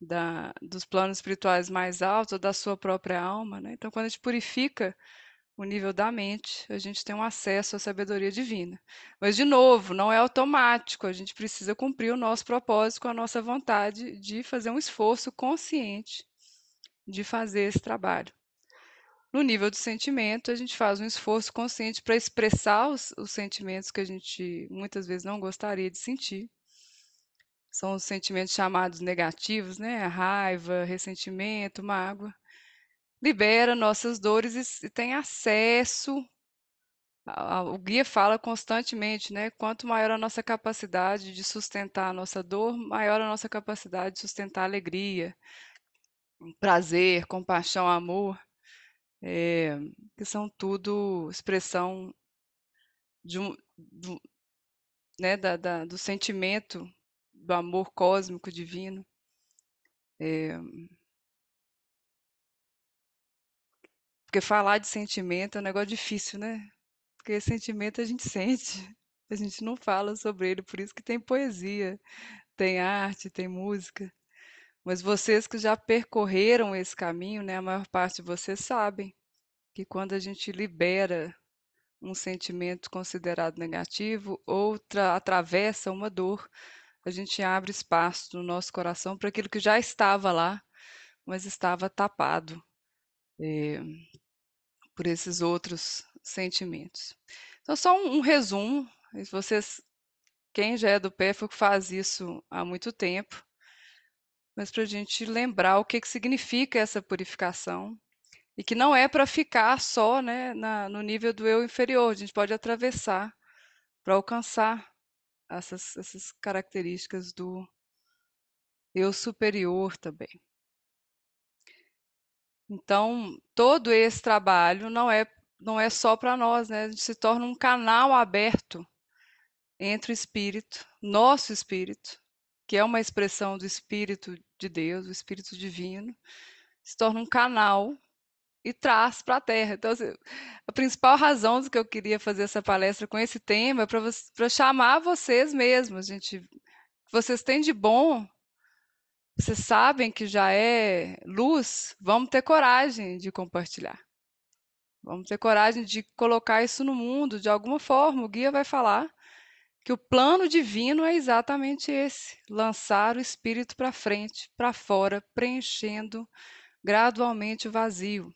[SPEAKER 3] da, dos planos espirituais mais altos, da sua própria alma. Né? Então, quando a gente purifica o nível da mente, a gente tem um acesso à sabedoria divina. Mas, de novo, não é automático, a gente precisa cumprir o nosso propósito, a nossa vontade de fazer um esforço consciente de fazer esse trabalho. No nível do sentimento, a gente faz um esforço consciente para expressar os, os sentimentos que a gente muitas vezes não gostaria de sentir são os sentimentos chamados negativos, né? A raiva, ressentimento, mágoa. Libera nossas dores e, e tem acesso. O guia fala constantemente, né? Quanto maior a nossa capacidade de sustentar a nossa dor, maior a nossa capacidade de sustentar a alegria, prazer, compaixão, amor, é, que são tudo expressão de um, do, né, da, da, do sentimento do amor cósmico divino. É... Porque falar de sentimento é um negócio difícil, né? Porque sentimento a gente sente, a gente não fala sobre ele, por isso que tem poesia, tem arte, tem música. Mas vocês que já percorreram esse caminho, né, a maior parte de vocês sabem que quando a gente libera um sentimento considerado negativo, outra atravessa uma dor, a gente abre espaço no nosso coração para aquilo que já estava lá, mas estava tapado é, por esses outros sentimentos. Então, só um, um resumo. Vocês, quem já é do PEFOC faz isso há muito tempo, mas para a gente lembrar o que, que significa essa purificação e que não é para ficar só né, na, no nível do eu inferior, a gente pode atravessar para alcançar essas, essas características do eu superior também. Então, todo esse trabalho não é, não é só para nós, né? A gente se torna um canal aberto entre o espírito, nosso espírito, que é uma expressão do espírito de Deus, o espírito divino, se torna um canal e traz para a Terra. Então, assim, a principal razão do que eu queria fazer essa palestra com esse tema é para chamar vocês mesmos, gente. Vocês têm de bom, vocês sabem que já é luz, vamos ter coragem de compartilhar. Vamos ter coragem de colocar isso no mundo de alguma forma. O guia vai falar que o plano divino é exatamente esse: lançar o espírito para frente, para fora, preenchendo gradualmente o vazio.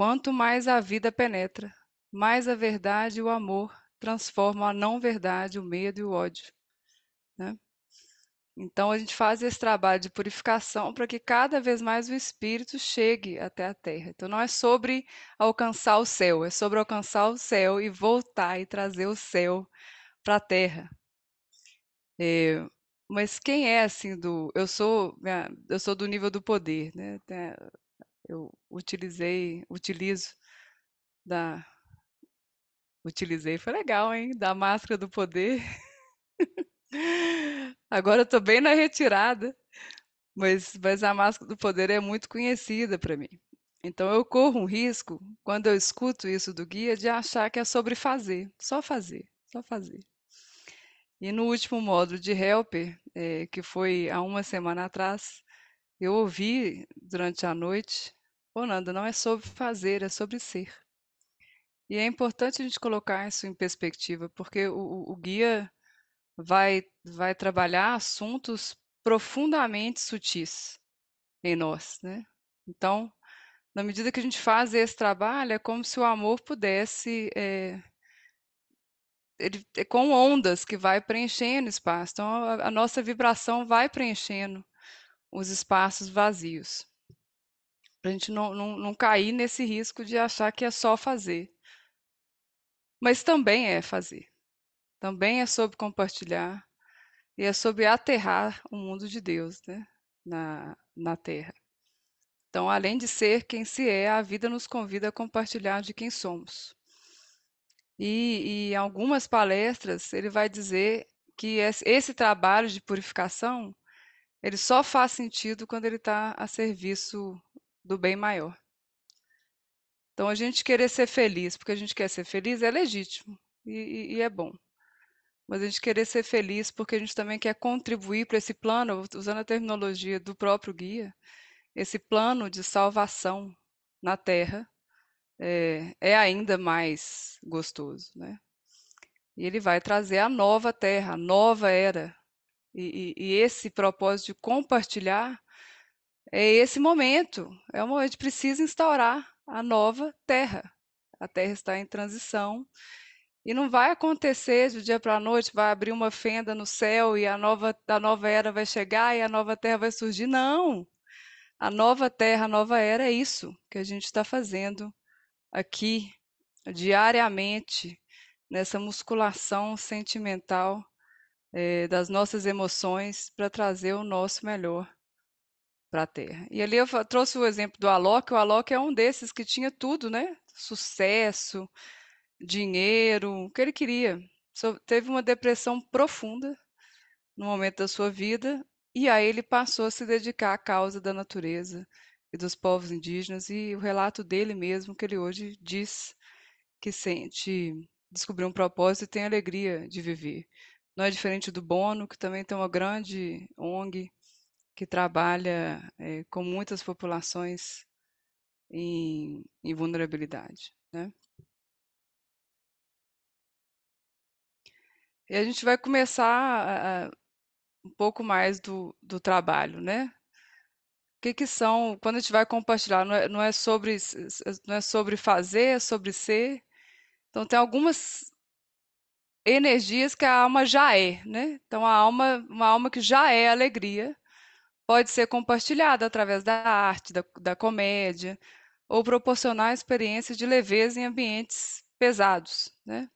[SPEAKER 3] Quanto mais a vida penetra, mais a verdade e o amor transformam a não-verdade, o medo e o ódio. Né? Então, a gente faz esse trabalho de purificação para que cada vez mais o espírito chegue até a terra. Então, não é sobre alcançar o céu, é sobre alcançar o céu e voltar e trazer o céu para a terra. É, mas quem é assim do. Eu sou, eu sou do nível do poder, né? eu utilizei, utilizo da utilizei, foi legal, hein? Da máscara do poder. Agora eu tô bem na retirada, mas, mas a máscara do poder é muito conhecida para mim. Então eu corro um risco, quando eu escuto isso do guia, de achar que é sobre fazer, só fazer, só fazer. E no último módulo de Helper, é, que foi há uma semana atrás, eu ouvi durante a noite Pô, Nanda, não é sobre fazer, é sobre ser. E é importante a gente colocar isso em perspectiva, porque o, o guia vai, vai trabalhar assuntos profundamente sutis em nós, né? Então, na medida que a gente faz esse trabalho, é como se o amor pudesse. É, ele, é com ondas que vai preenchendo espaço. Então, a, a nossa vibração vai preenchendo os espaços vazios para a gente não, não, não cair nesse risco de achar que é só fazer. Mas também é fazer. Também é sobre compartilhar. E é sobre aterrar o mundo de Deus né? na, na Terra. Então, além de ser quem se é, a vida nos convida a compartilhar de quem somos. E, e em algumas palestras ele vai dizer que esse trabalho de purificação ele só faz sentido quando ele está a serviço do bem maior. Então, a gente querer ser feliz, porque a gente quer ser feliz, é legítimo e, e é bom. Mas a gente querer ser feliz porque a gente também quer contribuir para esse plano, usando a terminologia do próprio guia, esse plano de salvação na Terra é, é ainda mais gostoso, né? E ele vai trazer a nova Terra, a nova era, e, e, e, esse propósito de compartilhar é esse momento, é o momento, a gente precisa instaurar a nova terra. A terra está em transição e não vai acontecer de dia para a noite, vai abrir uma fenda no céu e a nova, a nova era vai chegar e a nova terra vai surgir. Não! A nova terra, a nova era é isso que a gente está fazendo aqui, diariamente, nessa musculação sentimental é, das nossas emoções para trazer o nosso melhor para a Terra. E ali eu trouxe o exemplo do Alok, o Alok é um desses que tinha tudo, né? Sucesso, dinheiro, o que ele queria. So, teve uma depressão profunda no momento da sua vida, e aí ele passou a se dedicar à causa da natureza e dos povos indígenas, e o relato dele mesmo, que ele hoje diz que sente, descobriu um propósito e tem alegria de viver. Não é diferente do Bono, que também tem uma grande ONG que trabalha é, com muitas populações em, em vulnerabilidade. Né? E a gente vai começar a, um pouco mais do, do trabalho, né? O que, que são, quando a gente vai compartilhar, não é, não é, sobre, não é sobre fazer, é sobre ser. Então, tem algumas energias que a alma já é, né? Então, a alma, uma alma que já é alegria, pode ser compartilhada através da arte, da, da comédia, ou proporcionar experiências de leveza em ambientes pesados. Né?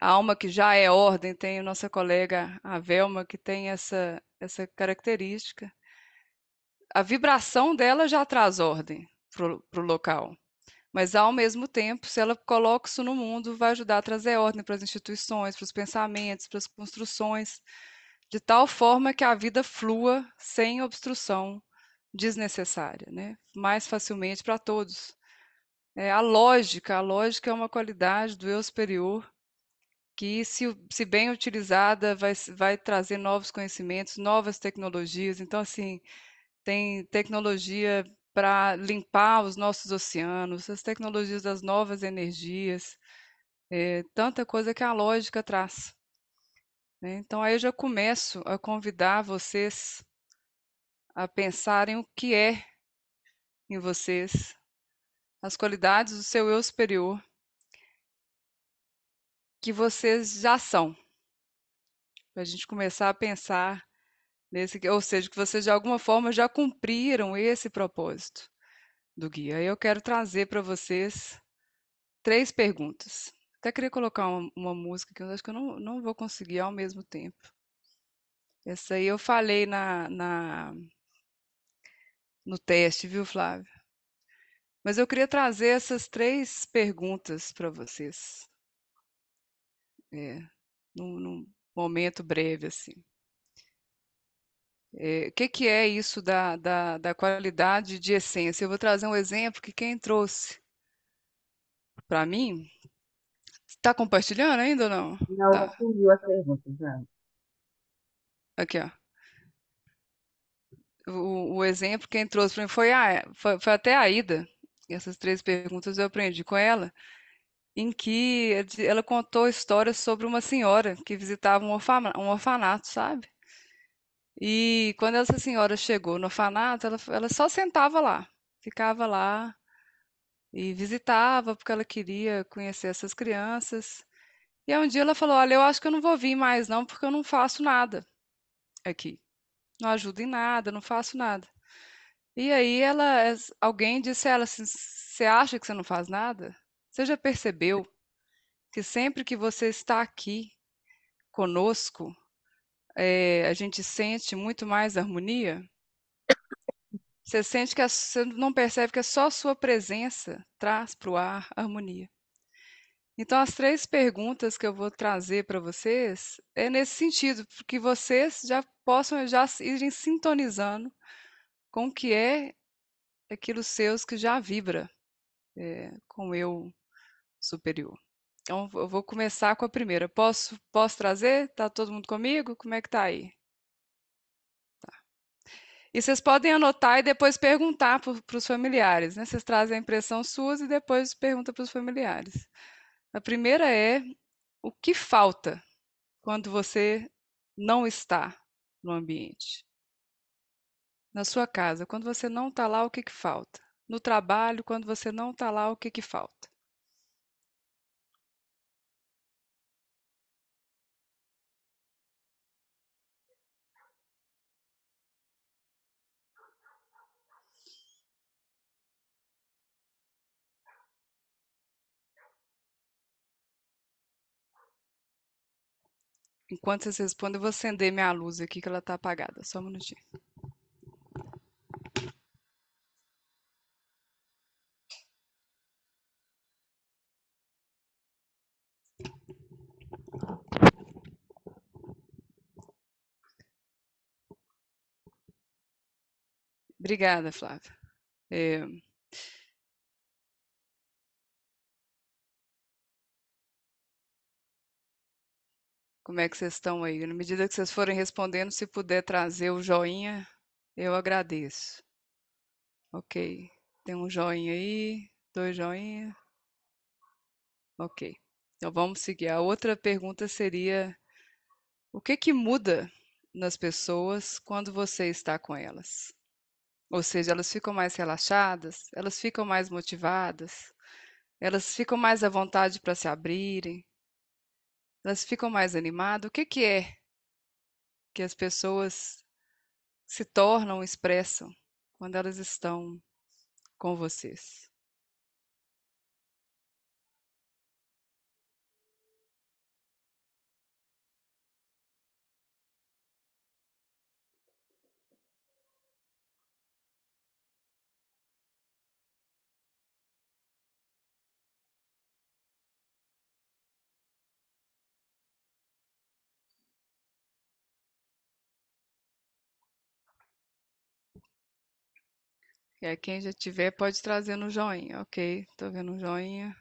[SPEAKER 3] A alma que já é ordem, tem a nossa colega, a Velma, que tem essa, essa característica. A vibração dela já traz ordem para o local. Mas, ao mesmo tempo, se ela coloca isso no mundo, vai ajudar a trazer ordem para as instituições, para os pensamentos, para as construções de tal forma que a vida flua sem obstrução desnecessária, né? mais facilmente para todos. É, a lógica, a lógica é uma qualidade do eu superior que, se, se bem utilizada, vai, vai trazer novos conhecimentos, novas tecnologias. Então, assim, tem tecnologia para limpar os nossos oceanos, as tecnologias das novas energias, é, tanta coisa que a lógica traz. Né? Então, aí eu já começo a convidar vocês a pensarem o que é em vocês, as qualidades do seu eu superior que vocês já são. Para a gente começar a pensar nesse, ou seja, que vocês de alguma forma já cumpriram esse propósito do guia. Eu quero trazer para vocês três perguntas. Até queria colocar uma, uma música que eu acho que eu não, não vou conseguir ao mesmo tempo. Essa aí eu falei na, na no teste, viu, Flávio? Mas eu queria trazer essas três perguntas para vocês. É, num, num, momento breve, assim. É, o que, que é isso da, da, da qualidade de essência? Eu vou trazer um exemplo que quem trouxe para mim Tá compartilhando ainda ou não?
[SPEAKER 2] Não, Tá. sumiu a pergunta, já.
[SPEAKER 3] Aqui, ó. O, o exemplo que entrou para mim foi, a, foi, foi até a Aida. Essas três perguntas eu aprendi com ela, em que é ela contou histórias sobre uma senhora que visitava um, orfana- um orfanato, sabe? E quando essa senhora chegou no orfanato, ela, ela só sentava lá, ficava lá e visitava porque ela queria conhecer essas crianças. E aí um dia ela falou: Olha, eu acho que eu não vou vir mais, não, porque eu não faço nada aqui. Não ajudo em nada, não faço nada. E aí ela, alguém disse a ela assim: Você acha que você não faz nada? Você já percebeu que sempre que você está aqui conosco, é, a gente sente muito mais harmonia? Você sente que a, você não percebe que é só a sua presença traz para o ar harmonia. Então, as três perguntas que eu vou trazer para vocês é nesse sentido, que vocês já possam já irem sintonizando com o que é aquilo seus que já vibra é, com eu superior. Então, eu vou começar com a primeira. Posso, posso trazer? Está todo mundo comigo? Como é que tá aí? E vocês podem anotar e depois perguntar para os familiares, né? Vocês trazem a impressão suas e depois pergunta para os familiares. A primeira é o que falta quando você não está no ambiente? Na sua casa, quando você não está lá, o que, que falta? No trabalho, quando você não está lá, o que, que falta? Enquanto vocês respondem, eu vou acender minha luz aqui, que ela está apagada. Só um minutinho.
[SPEAKER 4] Obrigada, Flávia. É...
[SPEAKER 3] como é que vocês estão aí. Na medida que vocês forem respondendo, se puder trazer o joinha, eu agradeço. Ok, tem um joinha aí, dois joinha. Ok, então vamos seguir. A outra pergunta seria, o que que muda nas pessoas quando você está com elas? Ou seja, elas ficam mais relaxadas, elas ficam mais motivadas, elas ficam mais à vontade para se abrirem, elas ficam mais animadas? O que que é que as pessoas se tornam, expressam quando elas estão com vocês?
[SPEAKER 4] E aí, quem já tiver pode trazer no joinha.
[SPEAKER 3] Ok, tô vendo um joinha.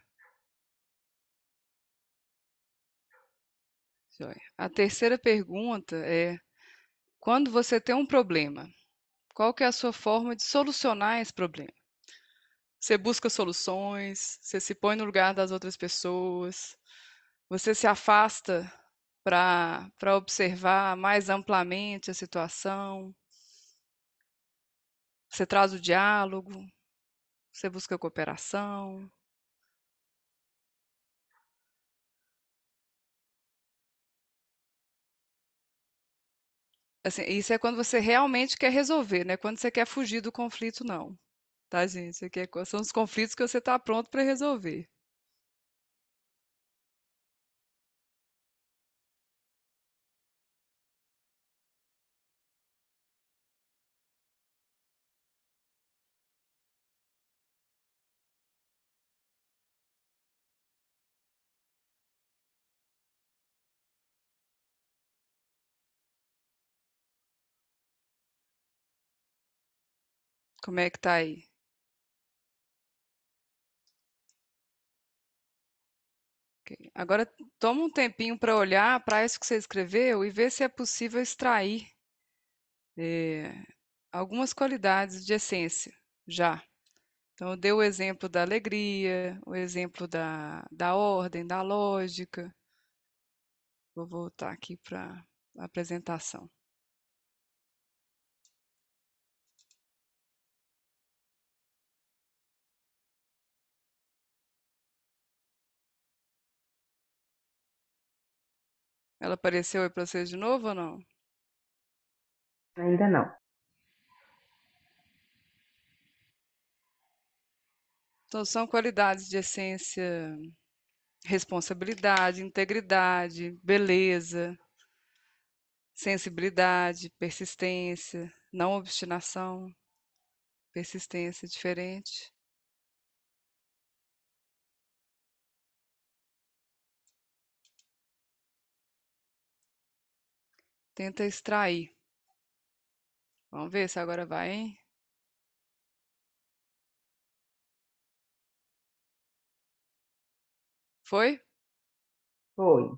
[SPEAKER 3] joinha. A terceira pergunta é: quando você tem um problema, qual que é a sua forma de solucionar esse problema? Você busca soluções, você se põe no lugar das outras pessoas, você se afasta para observar mais amplamente a situação. Você traz o diálogo, você busca
[SPEAKER 4] cooperação.
[SPEAKER 3] Assim, isso é quando você realmente quer resolver, né? Quando você quer fugir do conflito, não. Tá, gente? Você quer são os conflitos que você está pronto para resolver.
[SPEAKER 4] Como é que tá aí?
[SPEAKER 3] Agora toma um tempinho para olhar para isso que você escreveu e ver se é possível extrair eh, algumas qualidades de essência já. Então, eu dei o exemplo da alegria, o exemplo da, da ordem, da lógica. Vou voltar aqui para a apresentação. Ela apareceu aí para vocês de novo ou não? Ainda não. Então, são qualidades de essência, responsabilidade, integridade, beleza, sensibilidade, persistência, não obstinação, persistência diferente.
[SPEAKER 4] Tenta extrair. Vamos ver se agora vai, hein? Foi? Foi.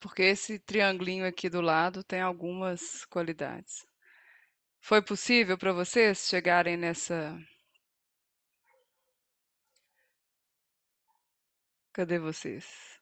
[SPEAKER 3] Porque esse triangulinho aqui do lado tem algumas qualidades. Foi possível para vocês chegarem nessa. Cadê vocês?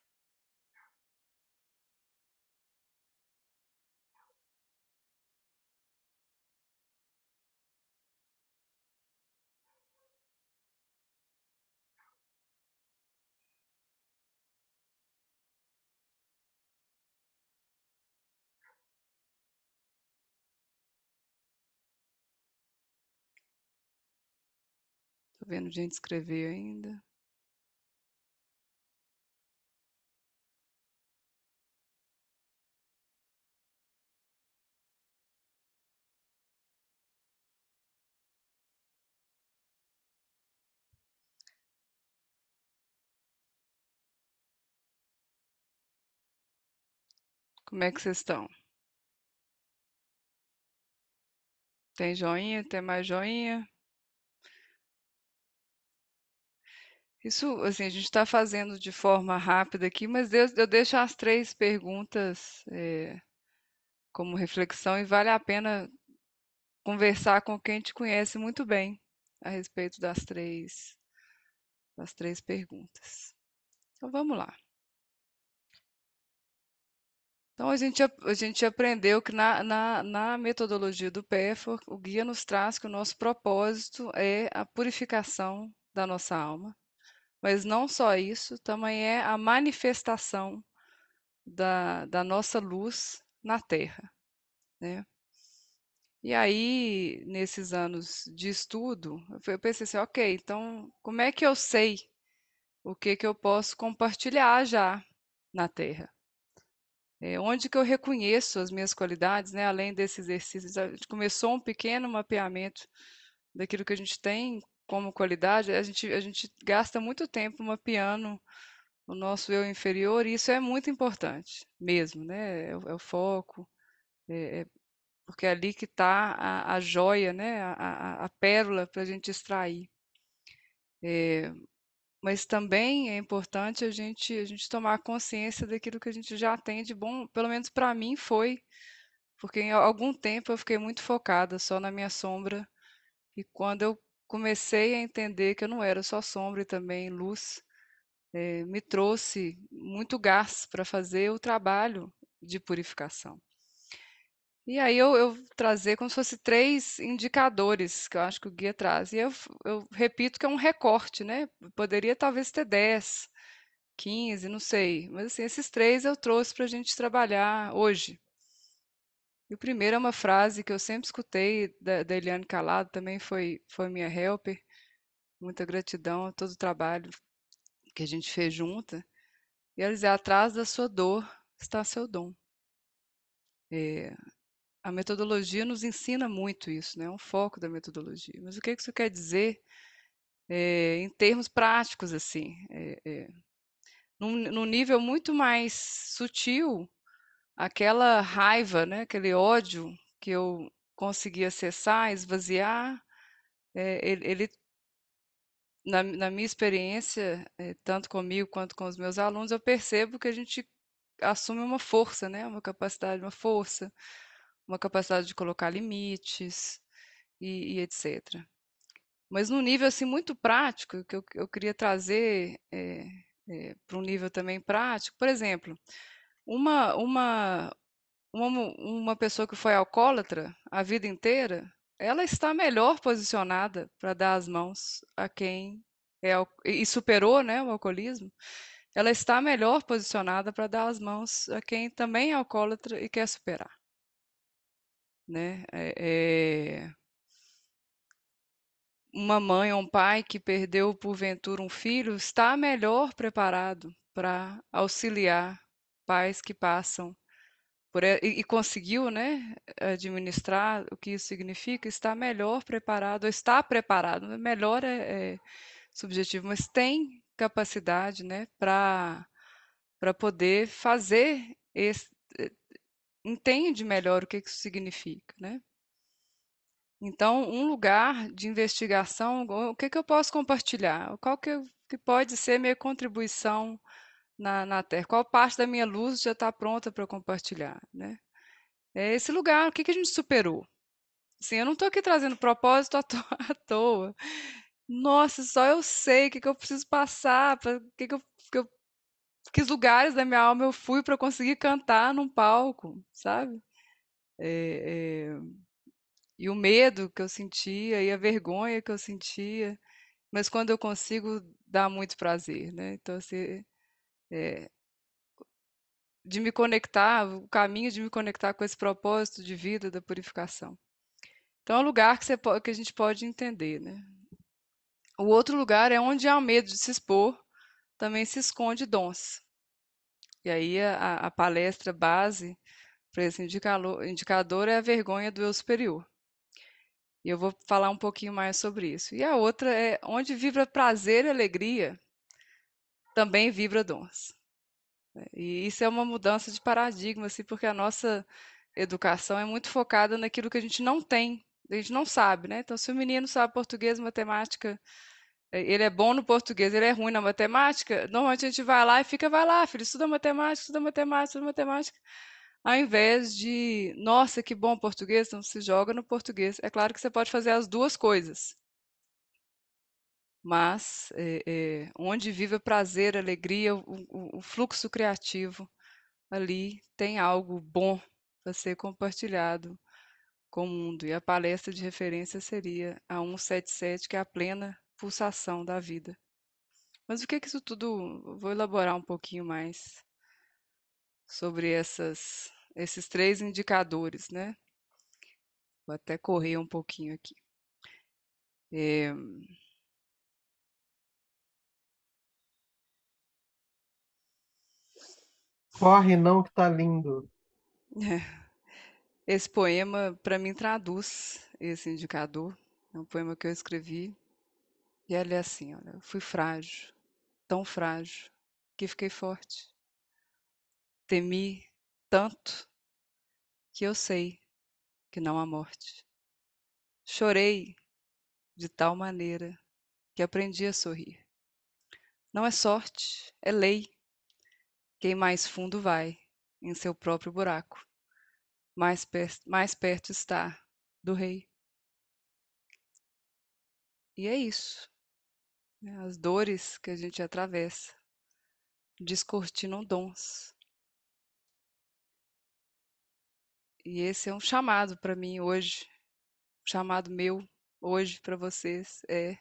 [SPEAKER 4] vendo gente escrever ainda. Como é que vocês estão?
[SPEAKER 3] Tem joinha? Tem mais joinha? Isso, assim, a gente está fazendo de forma rápida aqui, mas eu, eu deixo as três perguntas é, como reflexão e vale a pena conversar com quem te conhece muito bem a respeito das três das três perguntas. Então vamos lá. Então a gente, a gente aprendeu que na, na, na metodologia do PEFOR, o guia nos traz que o nosso propósito é a purificação da nossa alma mas não só isso, também é a manifestação da, da nossa luz na Terra. Né? E aí, nesses anos de estudo, eu pensei assim, ok, então como é que eu sei o que, que eu posso compartilhar já na Terra? É, onde que eu reconheço as minhas qualidades, né? além desse exercício? A gente começou um pequeno mapeamento daquilo que a gente tem como qualidade, a gente, a gente gasta muito tempo mapeando o nosso eu inferior, e isso é muito importante mesmo, né? É, o, é o foco, é, é, porque é ali que está a, a joia, né? A, a, a pérola para a gente extrair. É, mas também é importante a gente, a gente tomar consciência daquilo que a gente já tem de bom, pelo menos para mim foi, porque em algum tempo eu fiquei muito focada só na minha sombra, e quando eu comecei a entender que eu não era só sombra e também luz, é, me trouxe muito gás para fazer o trabalho de purificação. E aí eu, eu trazer como se fosse três indicadores que eu acho que o guia traz. E eu, eu repito que é um recorte, né? Poderia talvez ter dez, quinze, não sei. Mas assim, esses três eu trouxe para a gente trabalhar hoje. E o primeiro é uma frase que eu sempre escutei da, da Eliane Calado, também foi, foi minha helper. Muita gratidão a todo o trabalho que a gente fez junta. E ela dizia: atrás da sua dor está seu dom. É, a metodologia nos ensina muito isso, né? é um foco da metodologia. Mas o que isso quer dizer é, em termos práticos, assim? É, é, num, num nível muito mais sutil, aquela raiva, né, aquele ódio que eu consegui acessar, esvaziar, é, ele, ele na, na, minha experiência, é, tanto comigo quanto com os meus alunos, eu percebo que a gente assume uma força, né, uma capacidade, uma força, uma capacidade de colocar limites e, e etc. Mas num nível assim muito prático que eu, eu queria trazer é, para um nível também prático, por exemplo, uma, uma, uma, uma pessoa que foi alcoólatra a vida inteira, ela está melhor posicionada para dar as mãos a quem é e e superou, né, o alcoolismo. Ela está melhor posicionada para dar as mãos a quem também é alcoólatra e quer superar, né? É- é, uma mãe ou um pai que perdeu porventura um filho está melhor preparado para auxiliar pais que passam por e, e conseguiu, né, administrar o que isso significa, está melhor preparado, está preparado, né, melhor é, é subjetivo, mas tem capacidade, né, para poder fazer esse, eh, entende melhor o que isso significa, né? Então, um lugar de investigação, o que, que eu posso compartilhar? Qual que, que pode ser minha contribuição na, na Terra? Qual parte da minha luz já está pronta para compartilhar? Né? É esse lugar, o que, que a gente superou? Assim, eu não estou aqui trazendo propósito à toa. À toa. Nossa, só eu sei o que, que eu preciso passar, pra, que, que, eu, que, eu, que lugares da minha alma eu fui para conseguir cantar num palco, sabe? É, é... E o medo que eu sentia e a vergonha que eu sentia mas quando eu consigo dá muito prazer, né? Então assim, é, de me conectar, o caminho de me conectar com esse propósito de vida da purificação. Então, é um lugar que, você, que a gente pode entender. Né? O outro lugar é onde há o medo de se expor, também se esconde dons. E aí a, a palestra base para esse indicador é a vergonha do eu superior. E eu vou falar um pouquinho mais sobre isso. E a outra é onde vibra prazer e alegria, também vibra dons. E isso é uma mudança de paradigma, assim, porque a nossa educação é muito focada naquilo que a gente não tem, a gente não sabe, né? Então, se o menino sabe português, matemática, é, ele é bom no português, ele é ruim na matemática, normalmente a gente vai lá e fica, vai lá, filho, estuda matemática, estuda matemática, estuda matemática, ao invés de, nossa, que bom português, então se joga no português. É claro que você pode fazer as duas coisas, mas é, é, onde vive o prazer, a alegria, o, o, fluxo criativo, ali tem algo bom para ser compartilhado com o mundo. E a palestra de referência seria a 177, que é a plena pulsação da vida. Mas o que é que isso tudo. Vou elaborar um pouquinho mais sobre essas, esses três indicadores, né? Vou até correr um pouquinho aqui. É,
[SPEAKER 1] Corre não que tá lindo.
[SPEAKER 3] É. Esse poema, para mim, traduz esse indicador. É um poema que eu escrevi. E ele é assim: olha, fui frágil, tão frágil, que fiquei forte. Temi tanto que eu sei que não há morte. Chorei de tal maneira que aprendi a sorrir. Não é sorte, é lei. Quem mais fundo vai, em seu próprio buraco, mais, per mais perto está do rei. E é isso. Né, as dores que a gente atravessa descortinam dons. E esse é um chamado para mim hoje, um chamado meu hoje para vocês é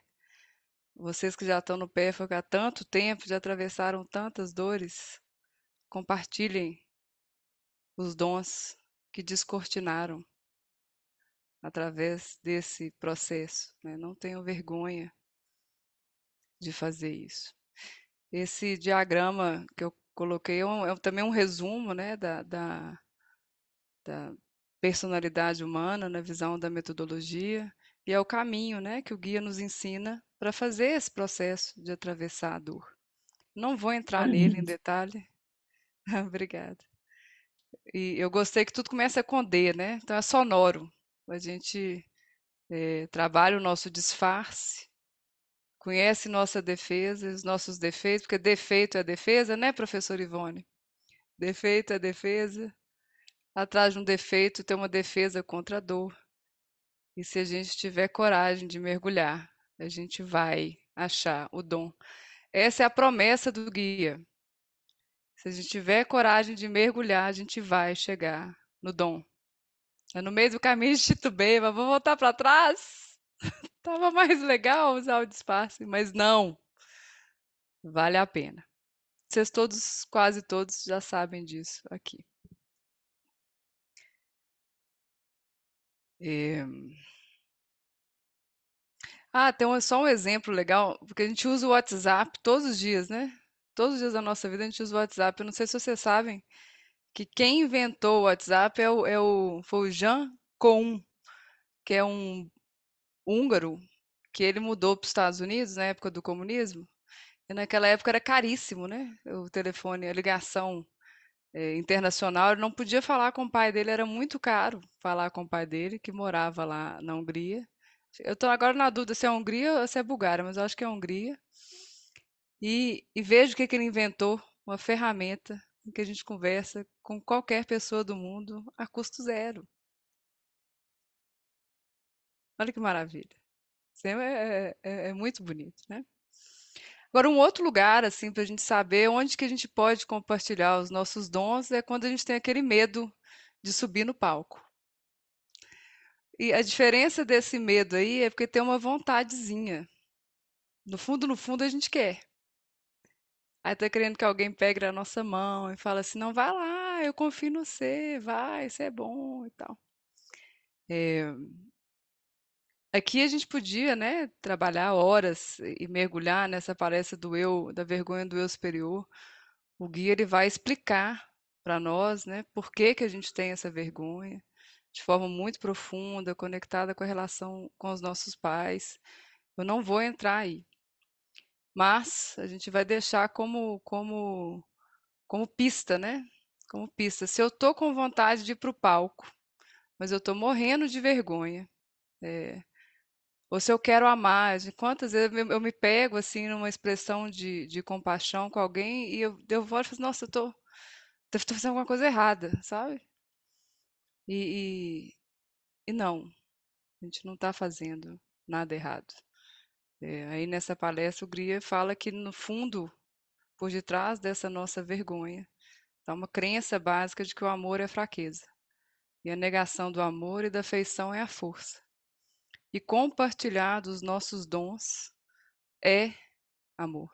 [SPEAKER 3] vocês que já estão no PEFOC há tanto tempo, já atravessaram tantas dores, Compartilhem os dons que descortinaram através desse processo. Né? Não tenham vergonha de fazer isso. Esse diagrama que eu coloquei é, um, é também um resumo né, da, da, da, personalidade humana na visão da metodologia e é o caminho né, que o guia nos ensina para fazer esse processo de atravessar a dor. Não vou entrar nele em detalhe, Obrigada. E eu gostei que tudo começa com D, né? Então é sonoro. A gente é, trabalha o nosso disfarce, conhece nossa defesa, os nossos defeitos, porque defeito é defesa, né, professor Ivone? Defeito é defesa. Atrás de um defeito tem uma defesa contra a dor. E se a gente tiver coragem de mergulhar, a gente vai achar o dom. Essa é a promessa do guia. Se a gente tiver coragem de mergulhar, a gente vai chegar no dom. É no meio do caminho titubei, mas vou voltar para trás. Tava mais legal usar o disfarce, mas não. Vale a pena. Vocês todos, quase todos, já sabem disso aqui. Eh, ah, tem só um exemplo legal, porque a gente usa o WhatsApp todos os dias, né? todos os dias da nossa vida a gente usa o WhatsApp. Eu não sei se vocês sabem que quem inventou o WhatsApp é o, é o, foi o Jean Kohn, que é um húngaro, que ele mudou para os Estados Unidos na época do comunismo. E naquela época era caríssimo, né? O telefone, a ligação é, internacional. Ele não podia falar com o pai dele, era muito caro falar com o pai dele, que morava lá na Hungria. Eu estou agora na dúvida se é Hungria ou se é Bulgária, mas eu acho que é Hungria. E, e veja o que, que ele inventou, uma ferramenta em que a gente conversa com qualquer pessoa do mundo a custo zero. Olha que maravilha. É, é, é, é muito bonito, né? Agora, um outro lugar, assim, para a gente saber onde que a gente pode compartilhar os nossos dons é quando a gente tem aquele medo de subir no palco. E a diferença desse medo aí é porque tem uma vontadezinha. No fundo, no fundo, a gente quer. Aí tá querendo que alguém pegue a nossa mão e fala assim: não, vai lá, eu confio no você, vai, você é bom e tal. É, Aqui a gente podia, né, trabalhar horas e mergulhar nessa palestra do eu, da vergonha do eu superior. O guia ele vai explicar para nós, né, por que que a gente tem essa vergonha, de forma muito profunda, conectada com a relação com os nossos pais. Eu não vou entrar aí mas a gente vai deixar como como como pista, né? Como pista. Se eu tô com vontade de ir pro palco, mas eu tô morrendo de vergonha, é, ou se eu quero amar, quantas vezes eu me pego assim numa expressão de, de compaixão com alguém e eu deu voz e falo, nossa, eu tô, tô fazendo alguma coisa errada, sabe? E, e, e não, a gente não está fazendo nada errado. É, aí nessa palestra o Grier fala que no fundo, por detrás dessa nossa vergonha, está uma crença básica de que o amor é fraqueza. E a negação do amor e da afeição é a força. E compartilhar dos nossos dons é amor.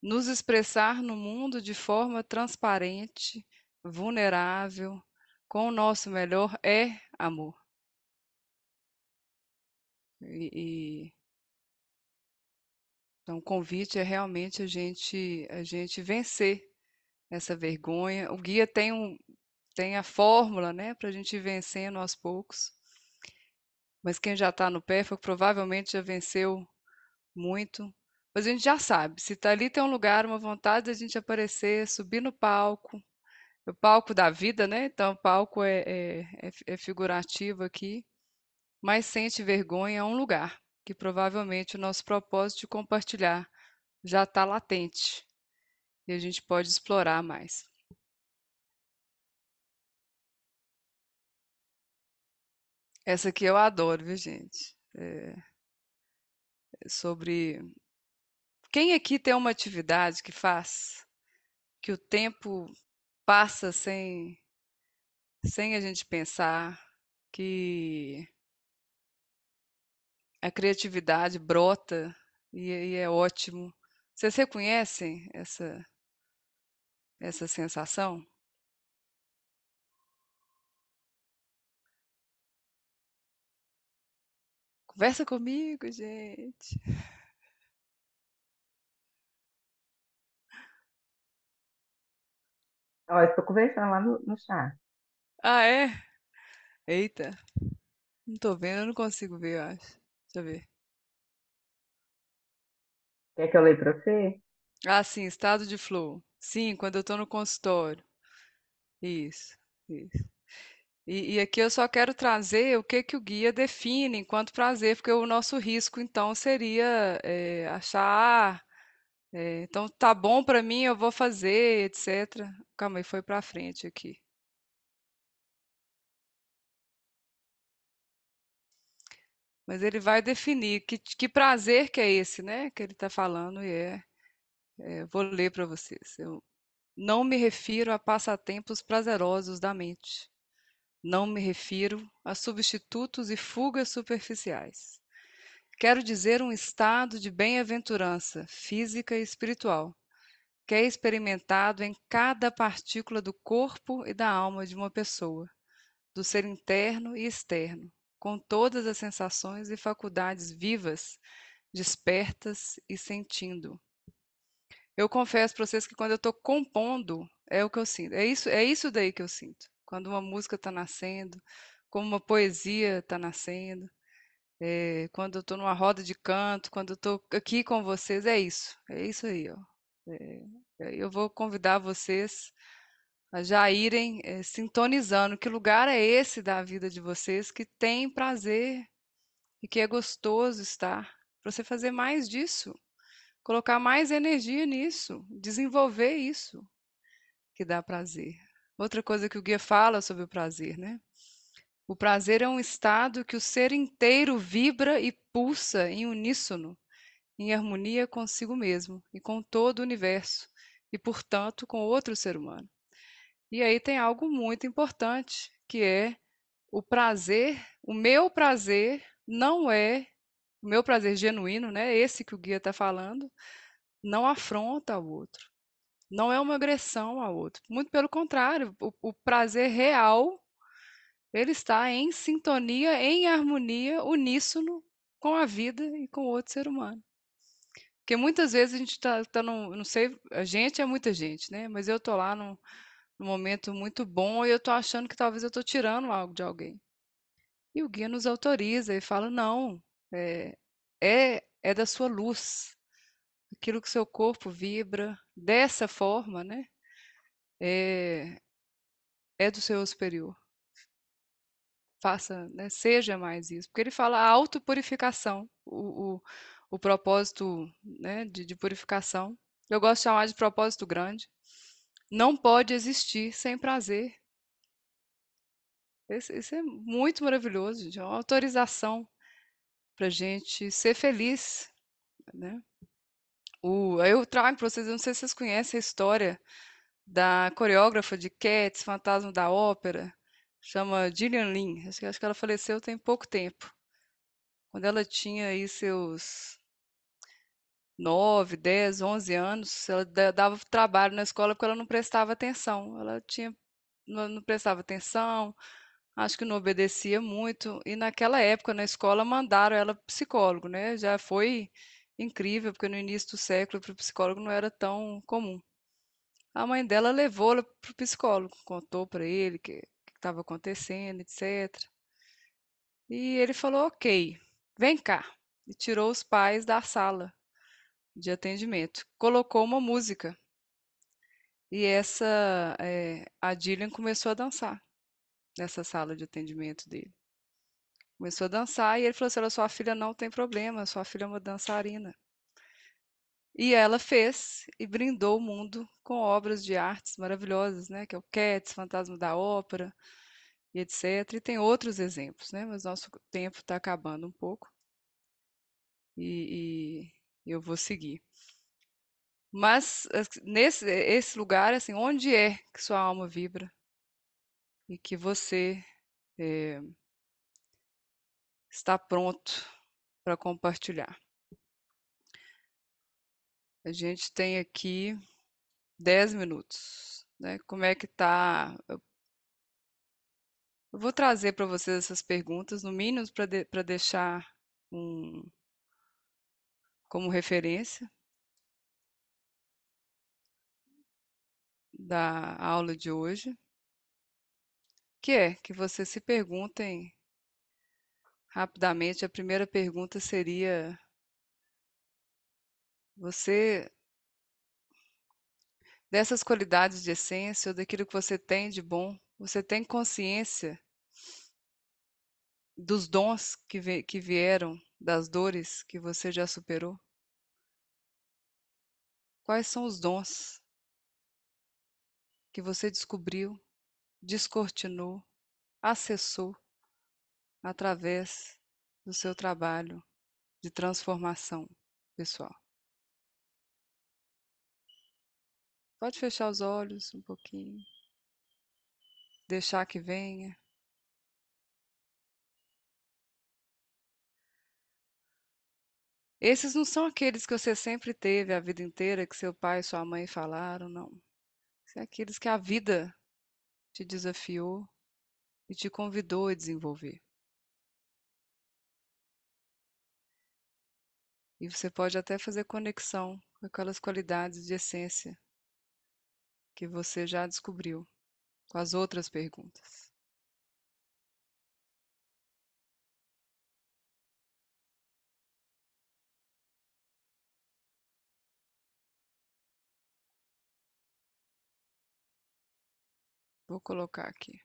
[SPEAKER 3] Nos expressar no mundo de forma transparente, vulnerável, com o nosso melhor é amor. E, e então, o convite é realmente a gente, a gente vencer essa vergonha. O guia tem, um, tem a fórmula né, para a gente ir vencendo aos poucos. Mas quem já está no pé foi, provavelmente já venceu muito. Mas a gente já sabe, se está ali tem um lugar, uma vontade da gente aparecer, subir no palco, é o palco da vida, né? Então, palco é, é, é, é figurativo aqui, mas sente vergonha a é um lugar que provavelmente o nosso propósito de compartilhar já está latente e a gente pode explorar mais. Essa aqui eu adoro, viu, gente? É... É sobre quem aqui tem uma atividade que faz que o tempo passa sem sem a gente pensar que a criatividade brota e, é, e é ótimo. Vocês reconhecem essa, essa
[SPEAKER 4] sensação? Conversa comigo, gente.
[SPEAKER 2] Olha, estou conversando lá no, no chat. Ah,
[SPEAKER 3] é? Eita. Não estou vendo, eu não consigo ver, eu acho. Deixa eu ver.
[SPEAKER 2] Quer que eu leia para você?
[SPEAKER 3] Ah, sim, estado de flow. Sim, quando eu estou no consultório. Isso, isso. E, e, aqui eu só quero trazer o que, que o guia define enquanto prazer, porque o nosso risco, então, seria é, achar, ah, é, então tá bom para mim, eu vou fazer, etc. Calma aí, foi para frente aqui. mas ele vai definir que, que prazer que é esse, né? Que ele está falando e é, é vou ler para vocês. Eu não me refiro a passatempos prazerosos da mente. Não me refiro a substitutos e fugas superficiais. Quero dizer um estado de bem-aventurança física e espiritual, que é experimentado em cada partícula do corpo e da alma de uma pessoa, do ser interno e externo, com todas as sensações e faculdades vivas, despertas e sentindo. Eu confesso para vocês que quando eu estou compondo, é o que eu sinto. É isso, é isso daí que eu sinto. Quando uma música está nascendo, como uma poesia está nascendo, é, quando eu estou numa roda de canto, quando eu estou aqui com vocês, é isso. É isso aí. Ó. É, é eu vou convidar vocês já irem é, sintonizando que lugar é esse da vida de vocês que tem prazer e que é gostoso estar. Para você fazer mais disso, colocar mais energia nisso, desenvolver isso que dá prazer. Outra coisa que o guia fala sobre o prazer, né? O prazer é um estado que o ser inteiro vibra e pulsa em uníssono, em harmonia consigo mesmo e com todo o universo, e portanto com outro ser humano. E aí tem algo muito importante, que é o prazer, o meu prazer não é o meu prazer genuíno, né? Esse que o guia está falando, não afronta o outro. Não é uma agressão ao outro. Muito pelo contrário, o, o prazer real ele está em sintonia, em harmonia, uníssono com a vida e com o outro ser humano. Porque muitas vezes a gente está, tá, tá não sei, a gente é muita gente, né? Mas eu estou lá num, no momento muito bom e eu estou achando que talvez eu estou tirando algo de alguém. E o guia nos autoriza e fala: não, é, é, é da sua luz, aquilo que seu corpo vibra dessa forma, né? É, é do seu superior. Faça, né? seja mais isso. Porque ele fala a autopurificação, o, o, o propósito né? de, de purificação. Eu gosto de chamar de propósito grande não pode existir sem prazer. Isso é muito maravilhoso, gente. É uma autorização para gente ser feliz, né? O, eu trago para vocês, eu não sei se vocês conhecem a história da coreógrafa de Cats, Fantasma da Ópera, chama Gillian Lynn. Acho, acho que ela faleceu tem pouco tempo. Quando ela tinha aí seus 9, 10, 11 anos, ela dava trabalho na escola porque ela não prestava atenção. Ela tinha não prestava atenção, acho que não obedecia muito. E naquela época, na escola, mandaram ela psicólogo, né? Já foi incrível, porque no início do século, para o psicólogo não era tão comum. A mãe dela levou ela para o psicólogo, contou para ele o que estava acontecendo, etc. E ele falou: Ok, vem cá. E tirou os pais da sala de atendimento, colocou uma música. E essa, é, a Dillian começou a dançar nessa sala de atendimento dele. Começou a dançar e ele falou assim: Olha, sua filha não tem problema, sua filha é uma dançarina. E ela fez e brindou o mundo com obras de artes maravilhosas, né? Que é o Cats, Fantasma da Ópera, e etc. E tem outros exemplos, né? Mas nosso tempo está acabando um pouco. E, e, eu vou seguir. Mas assim, nesse esse lugar, assim, onde é que sua alma vibra e que você é, está pronto para compartilhar? A gente tem aqui 10 minutos. Né? Como é que está? Eu vou trazer para vocês essas perguntas, no mínimo para de, deixar um, como referência da aula de hoje, que é que vocês se perguntem rapidamente. A primeira pergunta seria: você dessas qualidades de essência ou daquilo que você tem de bom, você tem consciência dos dons que, vieram das dores que você já superou? Quais são os dons que você descobriu, descortinou, acessou através do seu trabalho de transformação pessoal? Pode fechar os olhos um
[SPEAKER 4] pouquinho, deixar que venha.
[SPEAKER 3] Esses não são aqueles que você sempre teve a vida inteira, que seu pai e sua mãe falaram, não. São é aqueles que a vida te desafiou e te convidou a desenvolver.
[SPEAKER 4] E você pode até
[SPEAKER 3] fazer conexão com aquelas qualidades de essência que você já descobriu com as outras perguntas.
[SPEAKER 4] Vou colocar aqui.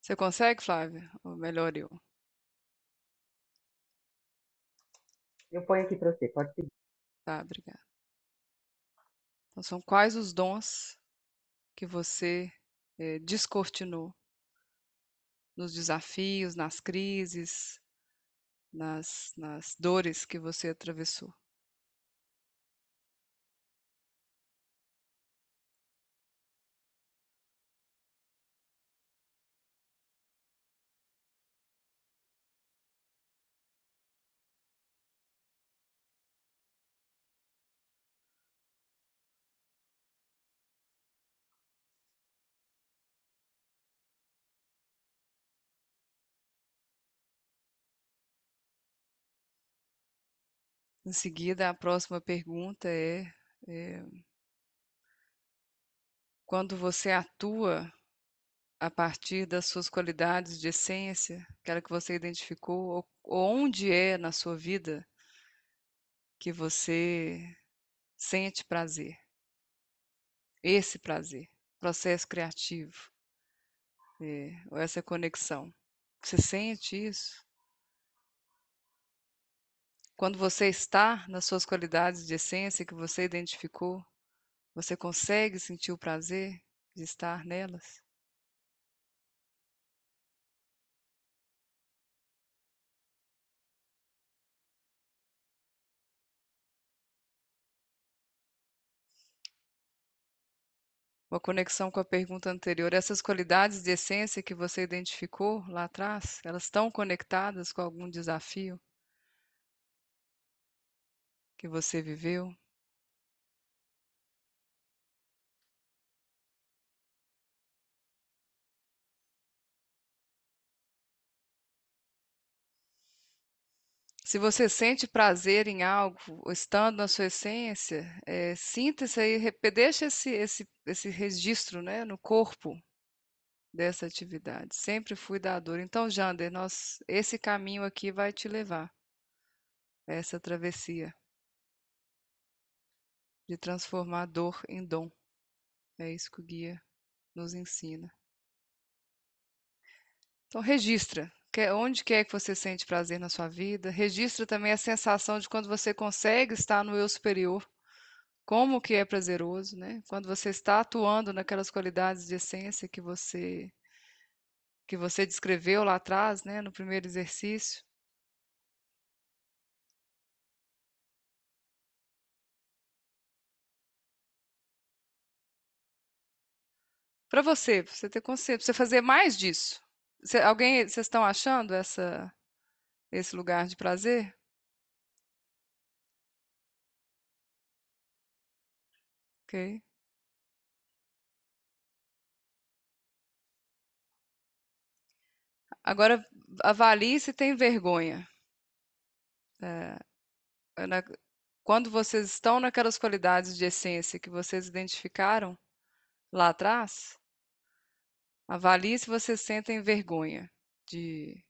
[SPEAKER 4] Você consegue, Flávia? Ou melhor eu? Eu ponho aqui para você, pode seguir.
[SPEAKER 3] Tá, obrigada. Então, são quais os dons que você é, descortinou nos desafios, nas crises, nas, nas dores que você atravessou? Em seguida, a próxima pergunta é, é quando você atua a partir das suas qualidades de essência, aquela que você identificou, ou onde é na sua vida que você sente prazer? Esse prazer, processo criativo, é, ou essa conexão. Você sente isso? Quando você está nas suas qualidades de essência que você identificou, você consegue sentir o prazer de estar nelas? uma conexão com a pergunta anterior. Essas qualidades de essência que você identificou lá atrás, elas estão conectadas com algum desafio? que você viveu? Se você sente prazer em algo, estando na sua essência, é, sinta isso aí, deixa esse, esse, esse registro né, no corpo dessa atividade. Sempre fui dador. Então, Jander, nós, esse caminho aqui vai te levar a essa travessia de transformar dor em dom. É isso que o guia nos ensina. Então, registra onde quer é que você sente prazer na sua vida. Registra também a sensação de quando você consegue estar no eu superior, como que é prazeroso, né? Quando você está atuando naquelas qualidades de essência que você que você descreveu lá atrás, né, no primeiro exercício. para você, você ter consciência, você fazer mais disso. alguém, vocês estão achando essa esse lugar de prazer? Ok. Agora, avalie se tem vergonha. É, é na, quando vocês estão naquelas qualidades de essência que vocês identificaram lá atrás, Avalie se você sentem vergonha de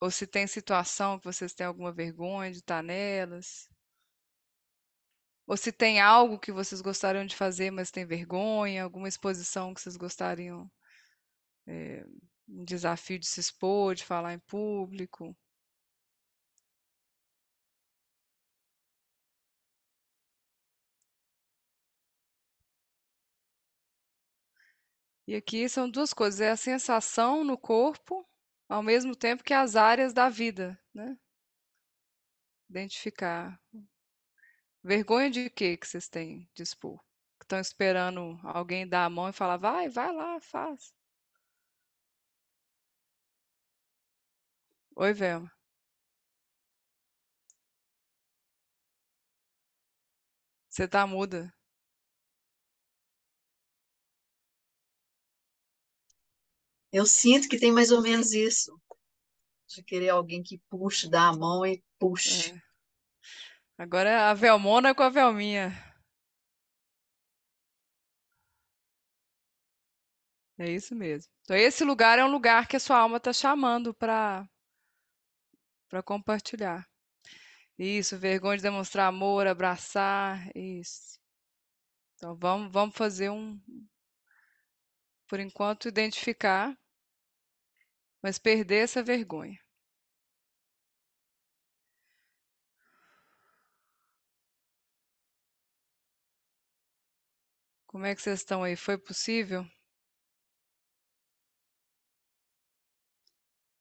[SPEAKER 3] ou se tem situação que vocês têm alguma vergonha de estar nelas. Ou se tem algo que vocês gostariam de fazer, mas tem vergonha, alguma exposição que vocês gostariam, é, um desafio de se expor, de falar em público. E aqui são duas coisas: é a sensação no corpo, ao mesmo tempo que as áreas da vida, né? Identificar. Vergonha de quê que vocês têm de expor? Estão esperando alguém dar a mão e falar, vai, vai lá, faz.
[SPEAKER 4] Oi, Velma. Você tá muda.
[SPEAKER 2] Eu sinto que tem mais ou menos isso. De querer alguém que puxe, dá a mão e puxe. É. Agora a Velmona é com a Velminha.
[SPEAKER 3] É isso mesmo. Então esse lugar é um lugar que a sua alma está chamando para para compartilhar. Isso, vergonha de demonstrar amor, abraçar, isso. Então vamos, vamos fazer um por enquanto identificar
[SPEAKER 4] mas perder essa vergonha. Como é que vocês estão aí? Foi possível?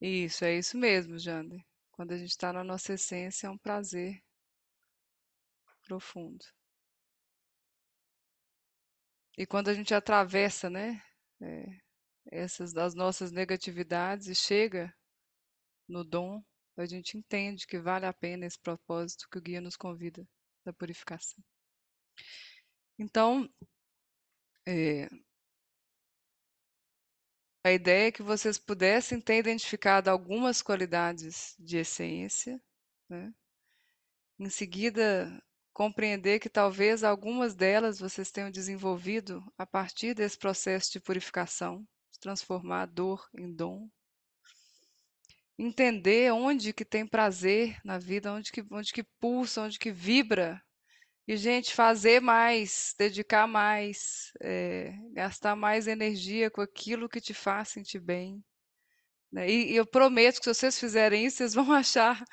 [SPEAKER 3] Isso, é isso mesmo, Jander. Quando a gente está na nossa essência, é um prazer profundo. E quando a gente atravessa, né? É, essas das nossas negatividades e chega no dom, a gente entende que vale a pena esse propósito que o guia nos convida da purificação. Então, é, a ideia é que vocês pudessem ter identificado algumas qualidades de essência, né? em seguida compreender que talvez algumas delas vocês tenham desenvolvido a partir desse processo de purificação transformar a dor em dom. Entender onde que tem prazer na vida, onde que, onde que pulsa, onde que vibra. E, gente, fazer mais, dedicar mais, é, gastar mais energia com aquilo que te faz sentir bem. Né? E, e, eu prometo que se vocês fizerem isso, vocês vão achar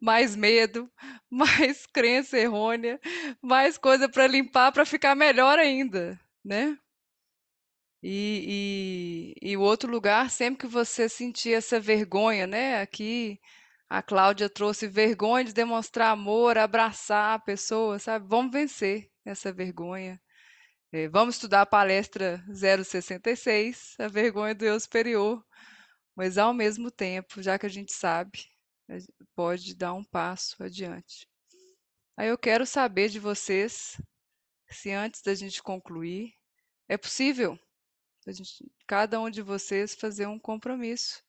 [SPEAKER 3] mais medo, mais crença errônea, mais coisa para limpar para ficar melhor ainda, né? E, e, e o outro lugar, sempre que você sentir essa vergonha, né? Aqui a Cláudia trouxe vergonha de demonstrar amor, abraçar a pessoa, sabe? Vamos vencer essa vergonha. É, vamos estudar a palestra 066, a vergonha do eu superior, mas ao mesmo tempo, já que a gente sabe, pode dar um passo adiante. Aí eu quero saber de vocês se antes da gente concluir, é possível gente, cada um de vocês fazer um compromisso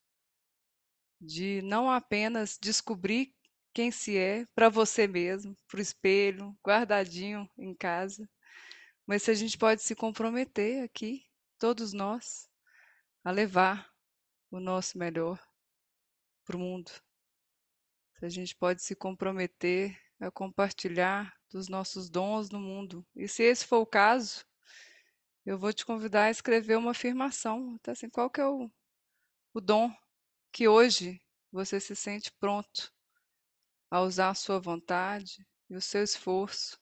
[SPEAKER 3] de não apenas descobrir quem se é para você mesmo, para o espelho, guardadinho em casa, mas se a gente pode se comprometer aqui, todos nós, a levar o nosso melhor para o mundo. Se a gente pode se comprometer a compartilhar dos nossos dons no mundo. E se esse for o caso, eu vou te convidar a escrever uma afirmação, tá? Assim, qual que é o, o dom que hoje você se sente pronto a usar a sua vontade e o seu esforço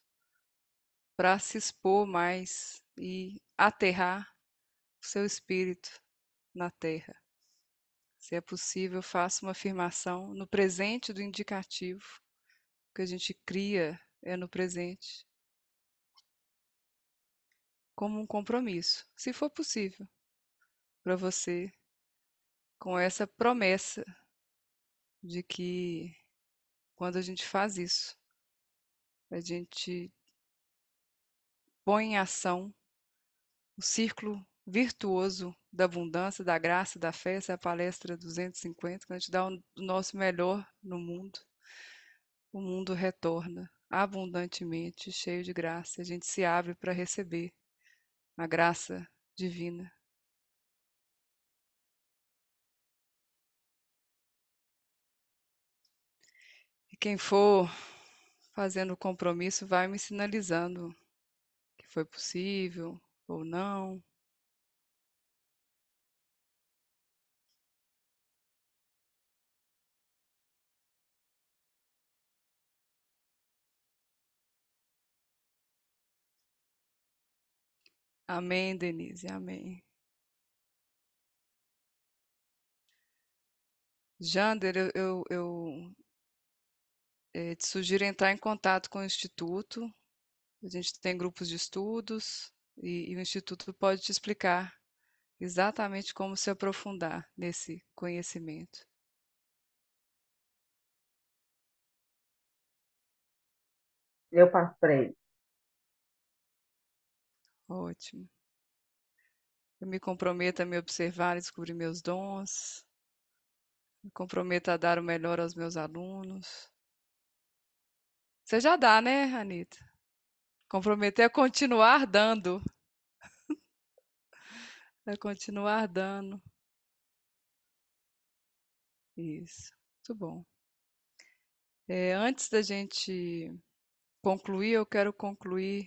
[SPEAKER 3] para se expor mais e aterrar o seu espírito na terra. Se é possível, faça uma afirmação no presente do indicativo. O que a gente cria é no presente como um compromisso, se for possível, para você, com essa promessa de que quando a gente faz isso, a gente põe em ação o círculo virtuoso da abundância, da graça, da fé, essa é a palestra 250, quando a gente dá o nosso melhor no mundo, o mundo retorna abundantemente, cheio de graça, a gente se abre para receber a graça divina. E quem for fazendo o compromisso vai me sinalizando que foi possível ou não.
[SPEAKER 4] Amém, Denise, amém.
[SPEAKER 3] Jander, eu, eu, eu é, te sugiro entrar em contato com o Instituto. A gente tem grupos de estudos e, e o Instituto pode te explicar exatamente como se aprofundar nesse conhecimento.
[SPEAKER 4] Eu ele.
[SPEAKER 3] Ótimo. Eu me comprometo a me observar e descobrir meus dons. Me comprometo a dar o melhor aos meus alunos. Você já dá, né, Anitta? Comprometer a é continuar dando. a é continuar dando.
[SPEAKER 4] Isso. Muito bom.
[SPEAKER 3] É, antes da gente concluir, eu quero concluir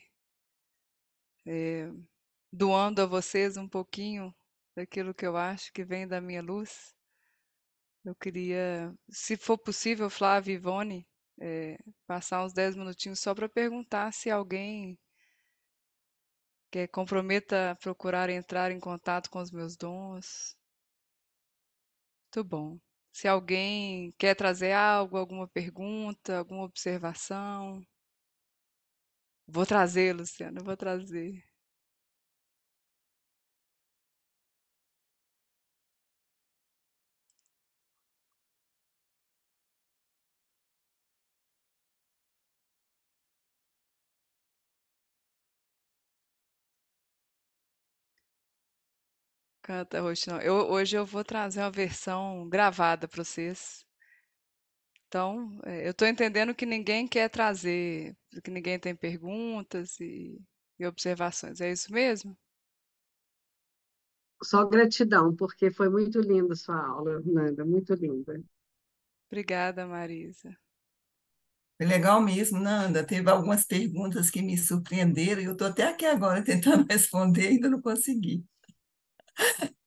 [SPEAKER 3] é, doando a vocês um pouquinho daquilo que eu acho que vem da minha luz. Eu queria, se for possível, Flávia e Ivone, é, passar uns 10 minutinhos só para perguntar se alguém quer comprometa a procurar entrar em contato com os meus dons. Muito bom. Se alguém quer trazer algo, alguma pergunta, alguma observação. Vou trazer, Luciana, vou
[SPEAKER 4] trazer.
[SPEAKER 3] Canta, Roxinol. Eu, hoje eu vou trazer uma versão gravada para vocês. Então, eh, eu estou entendendo que ninguém quer trazer, que ninguém tem perguntas e, e observações. É isso mesmo?
[SPEAKER 2] Só gratidão, porque foi muito linda sua aula, Nanda, muito linda.
[SPEAKER 3] Obrigada, Marisa. Foi legal mesmo, Nanda. Teve algumas perguntas que me surpreenderam e eu estou até aqui
[SPEAKER 2] agora tentando responder, ainda não consegui.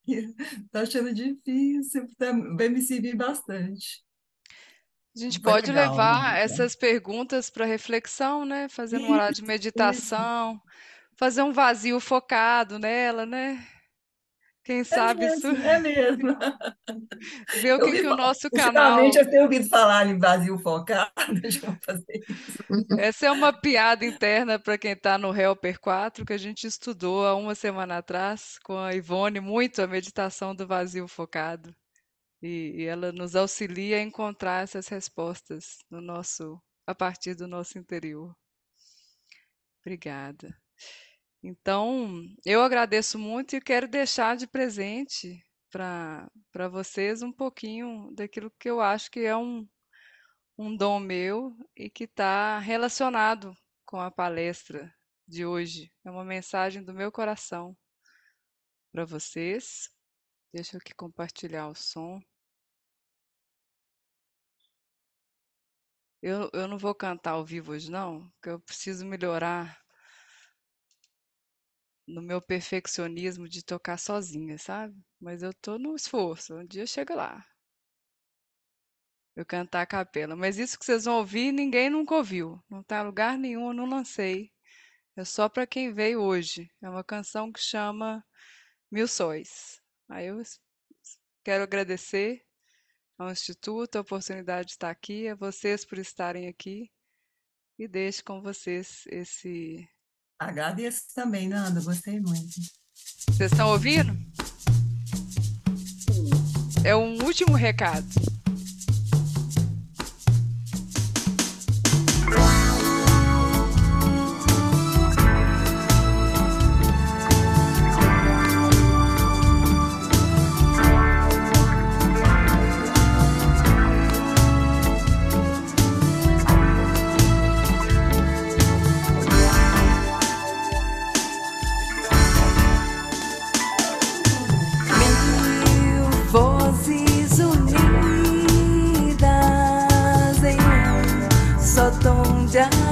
[SPEAKER 2] Estou tá achando difícil, tá, vai me servir bastante. A gente Foi pode legal, levar
[SPEAKER 3] né? essas perguntas para reflexão, né? Fazer um horário de meditação, fazer um vazio focado nela, né? Quem é sabe é mesmo, isso. É
[SPEAKER 5] mesmo. Ver o que, vi, que o nosso canal. Realmente eu tenho ouvido falar em vazio focado.
[SPEAKER 3] Deixa eu fazer isso. Essa é uma piada interna para quem está no Helper 4, que a gente estudou há uma semana atrás com a Ivone muito a meditação do vazio focado e, e ela nos auxilia a encontrar essas respostas no nosso, a partir do nosso interior. Obrigada. Então, eu agradeço muito e quero deixar de presente para vocês um pouquinho daquilo que eu acho que é um, um dom meu e que está relacionado com a palestra de hoje. É uma mensagem do meu coração para vocês. Deixa eu aqui compartilhar o som. Eu, eu não vou cantar ao vivo hoje, não, porque eu preciso melhorar no meu perfeccionismo de tocar sozinha, sabe? Mas eu tô no esforço, um dia chega lá. Eu cantar a capela. Mas isso que vocês vão ouvir, ninguém nunca ouviu. Não tá em lugar nenhum, eu não lancei. É só para quem veio hoje. É uma canção que chama Mil Sóis. Aí eu quero agradecer ao Instituto, a oportunidade de estar aqui, a vocês por estarem aqui e deixo com vocês esse. Agradeço também, Nanda, gostei muito. Vocês estão ouvindo? É um último recado.
[SPEAKER 5] já.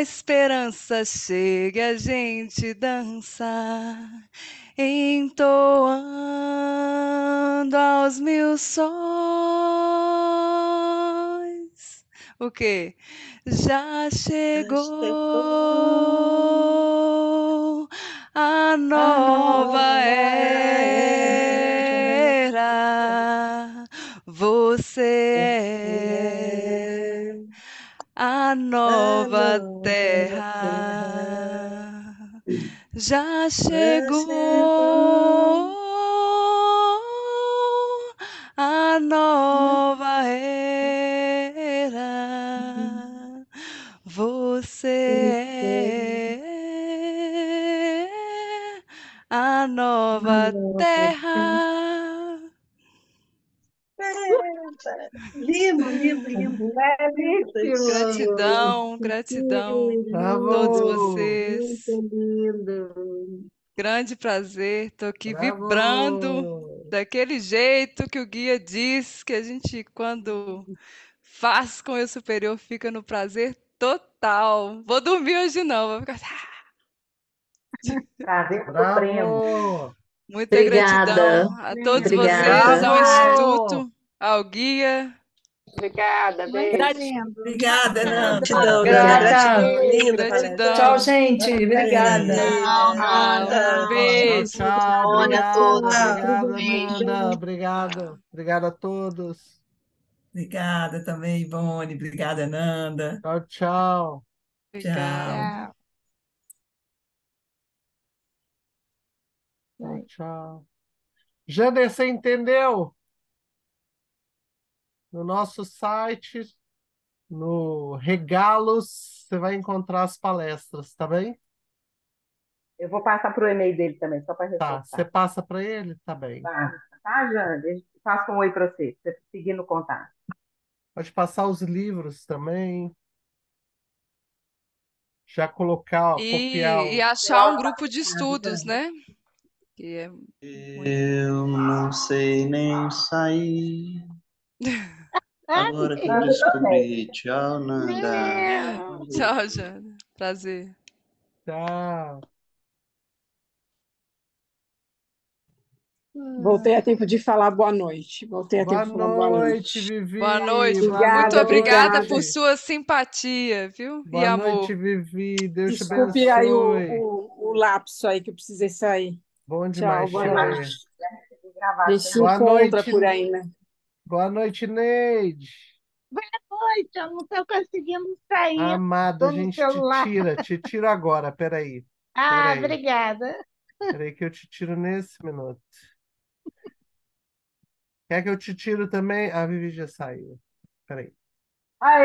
[SPEAKER 5] a esperança chega, a gente dança, entoando aos mil sóis. O que? Já chegou. Já chegou. chegou a nova era. Você é a nova terra. Lindo, lindo, lindo. Belíssimo. É gratidão, gratidão a todos vocês. Grande prazer, estou aqui Bravo. vibrando
[SPEAKER 3] daquele jeito que o guia diz que a gente, quando faz com o superior, fica no prazer total. Vou dormir hoje não, vou ficar. Assim,
[SPEAKER 2] ah! Prazer supremo. Muita Obrigada.
[SPEAKER 3] gratidão a todos Obrigada. vocês, ao Instituto,
[SPEAKER 5] ao guia, Obrigada, beijo. Obrigada, Nanda. Gratidão, né? gratidão. Linda, gratidão. Tchau, gente. Obrigada. Tchau, Amanda. Beijo. Tchau, Obrigada,
[SPEAKER 1] Obrigada. Obrigada a todos. Obrigada também, Ivone. Obrigada, Nanda. Tchau, tchau. Tchau. Tchau. você entendeu? no nosso site, no Regalos, você vai encontrar as palestras, tá bem?
[SPEAKER 2] Eu vou passar para o e-mail dele também, só para responder. Tá, você
[SPEAKER 1] passa para ele?
[SPEAKER 2] Tá bem. Tá, tá Jane? Faça um oi para você, você seguir no contato.
[SPEAKER 1] Pode passar os livros também. Já colocar, ó, e, copiar. E achar
[SPEAKER 3] um grupo de estudos, né? Que é...
[SPEAKER 1] Eu não sei nem sair.
[SPEAKER 3] Ah, Agora que eu descobri.
[SPEAKER 1] Tchau, Nanda.
[SPEAKER 3] Tchau, Jana. Prazer. Tchau.
[SPEAKER 2] Voltei a tempo de falar boa noite. Voltei a boa tempo de falar boa noite. Vivi.
[SPEAKER 3] Boa noite. Obrigada, Muito obrigada, obrigada por sua simpatia, viu? Boa e amor. noite,
[SPEAKER 2] Vivi. Deus Desculpe te abençoe. aí o, o, o, lapso aí que eu precisei sair. Bom demais. Tchau, boa noite. Boa A gente se encontra noite. por aí, né?
[SPEAKER 1] Boa noite, Neide.
[SPEAKER 2] Boa noite, eu não estou conseguindo sair. Amada, a gente celular. te tira, te
[SPEAKER 1] tira agora, peraí. Ah, peraí.
[SPEAKER 2] obrigada.
[SPEAKER 1] Peraí que eu te tiro nesse minuto. Quer que eu te tiro também? A Vivi já saiu.
[SPEAKER 4] Peraí. Aê.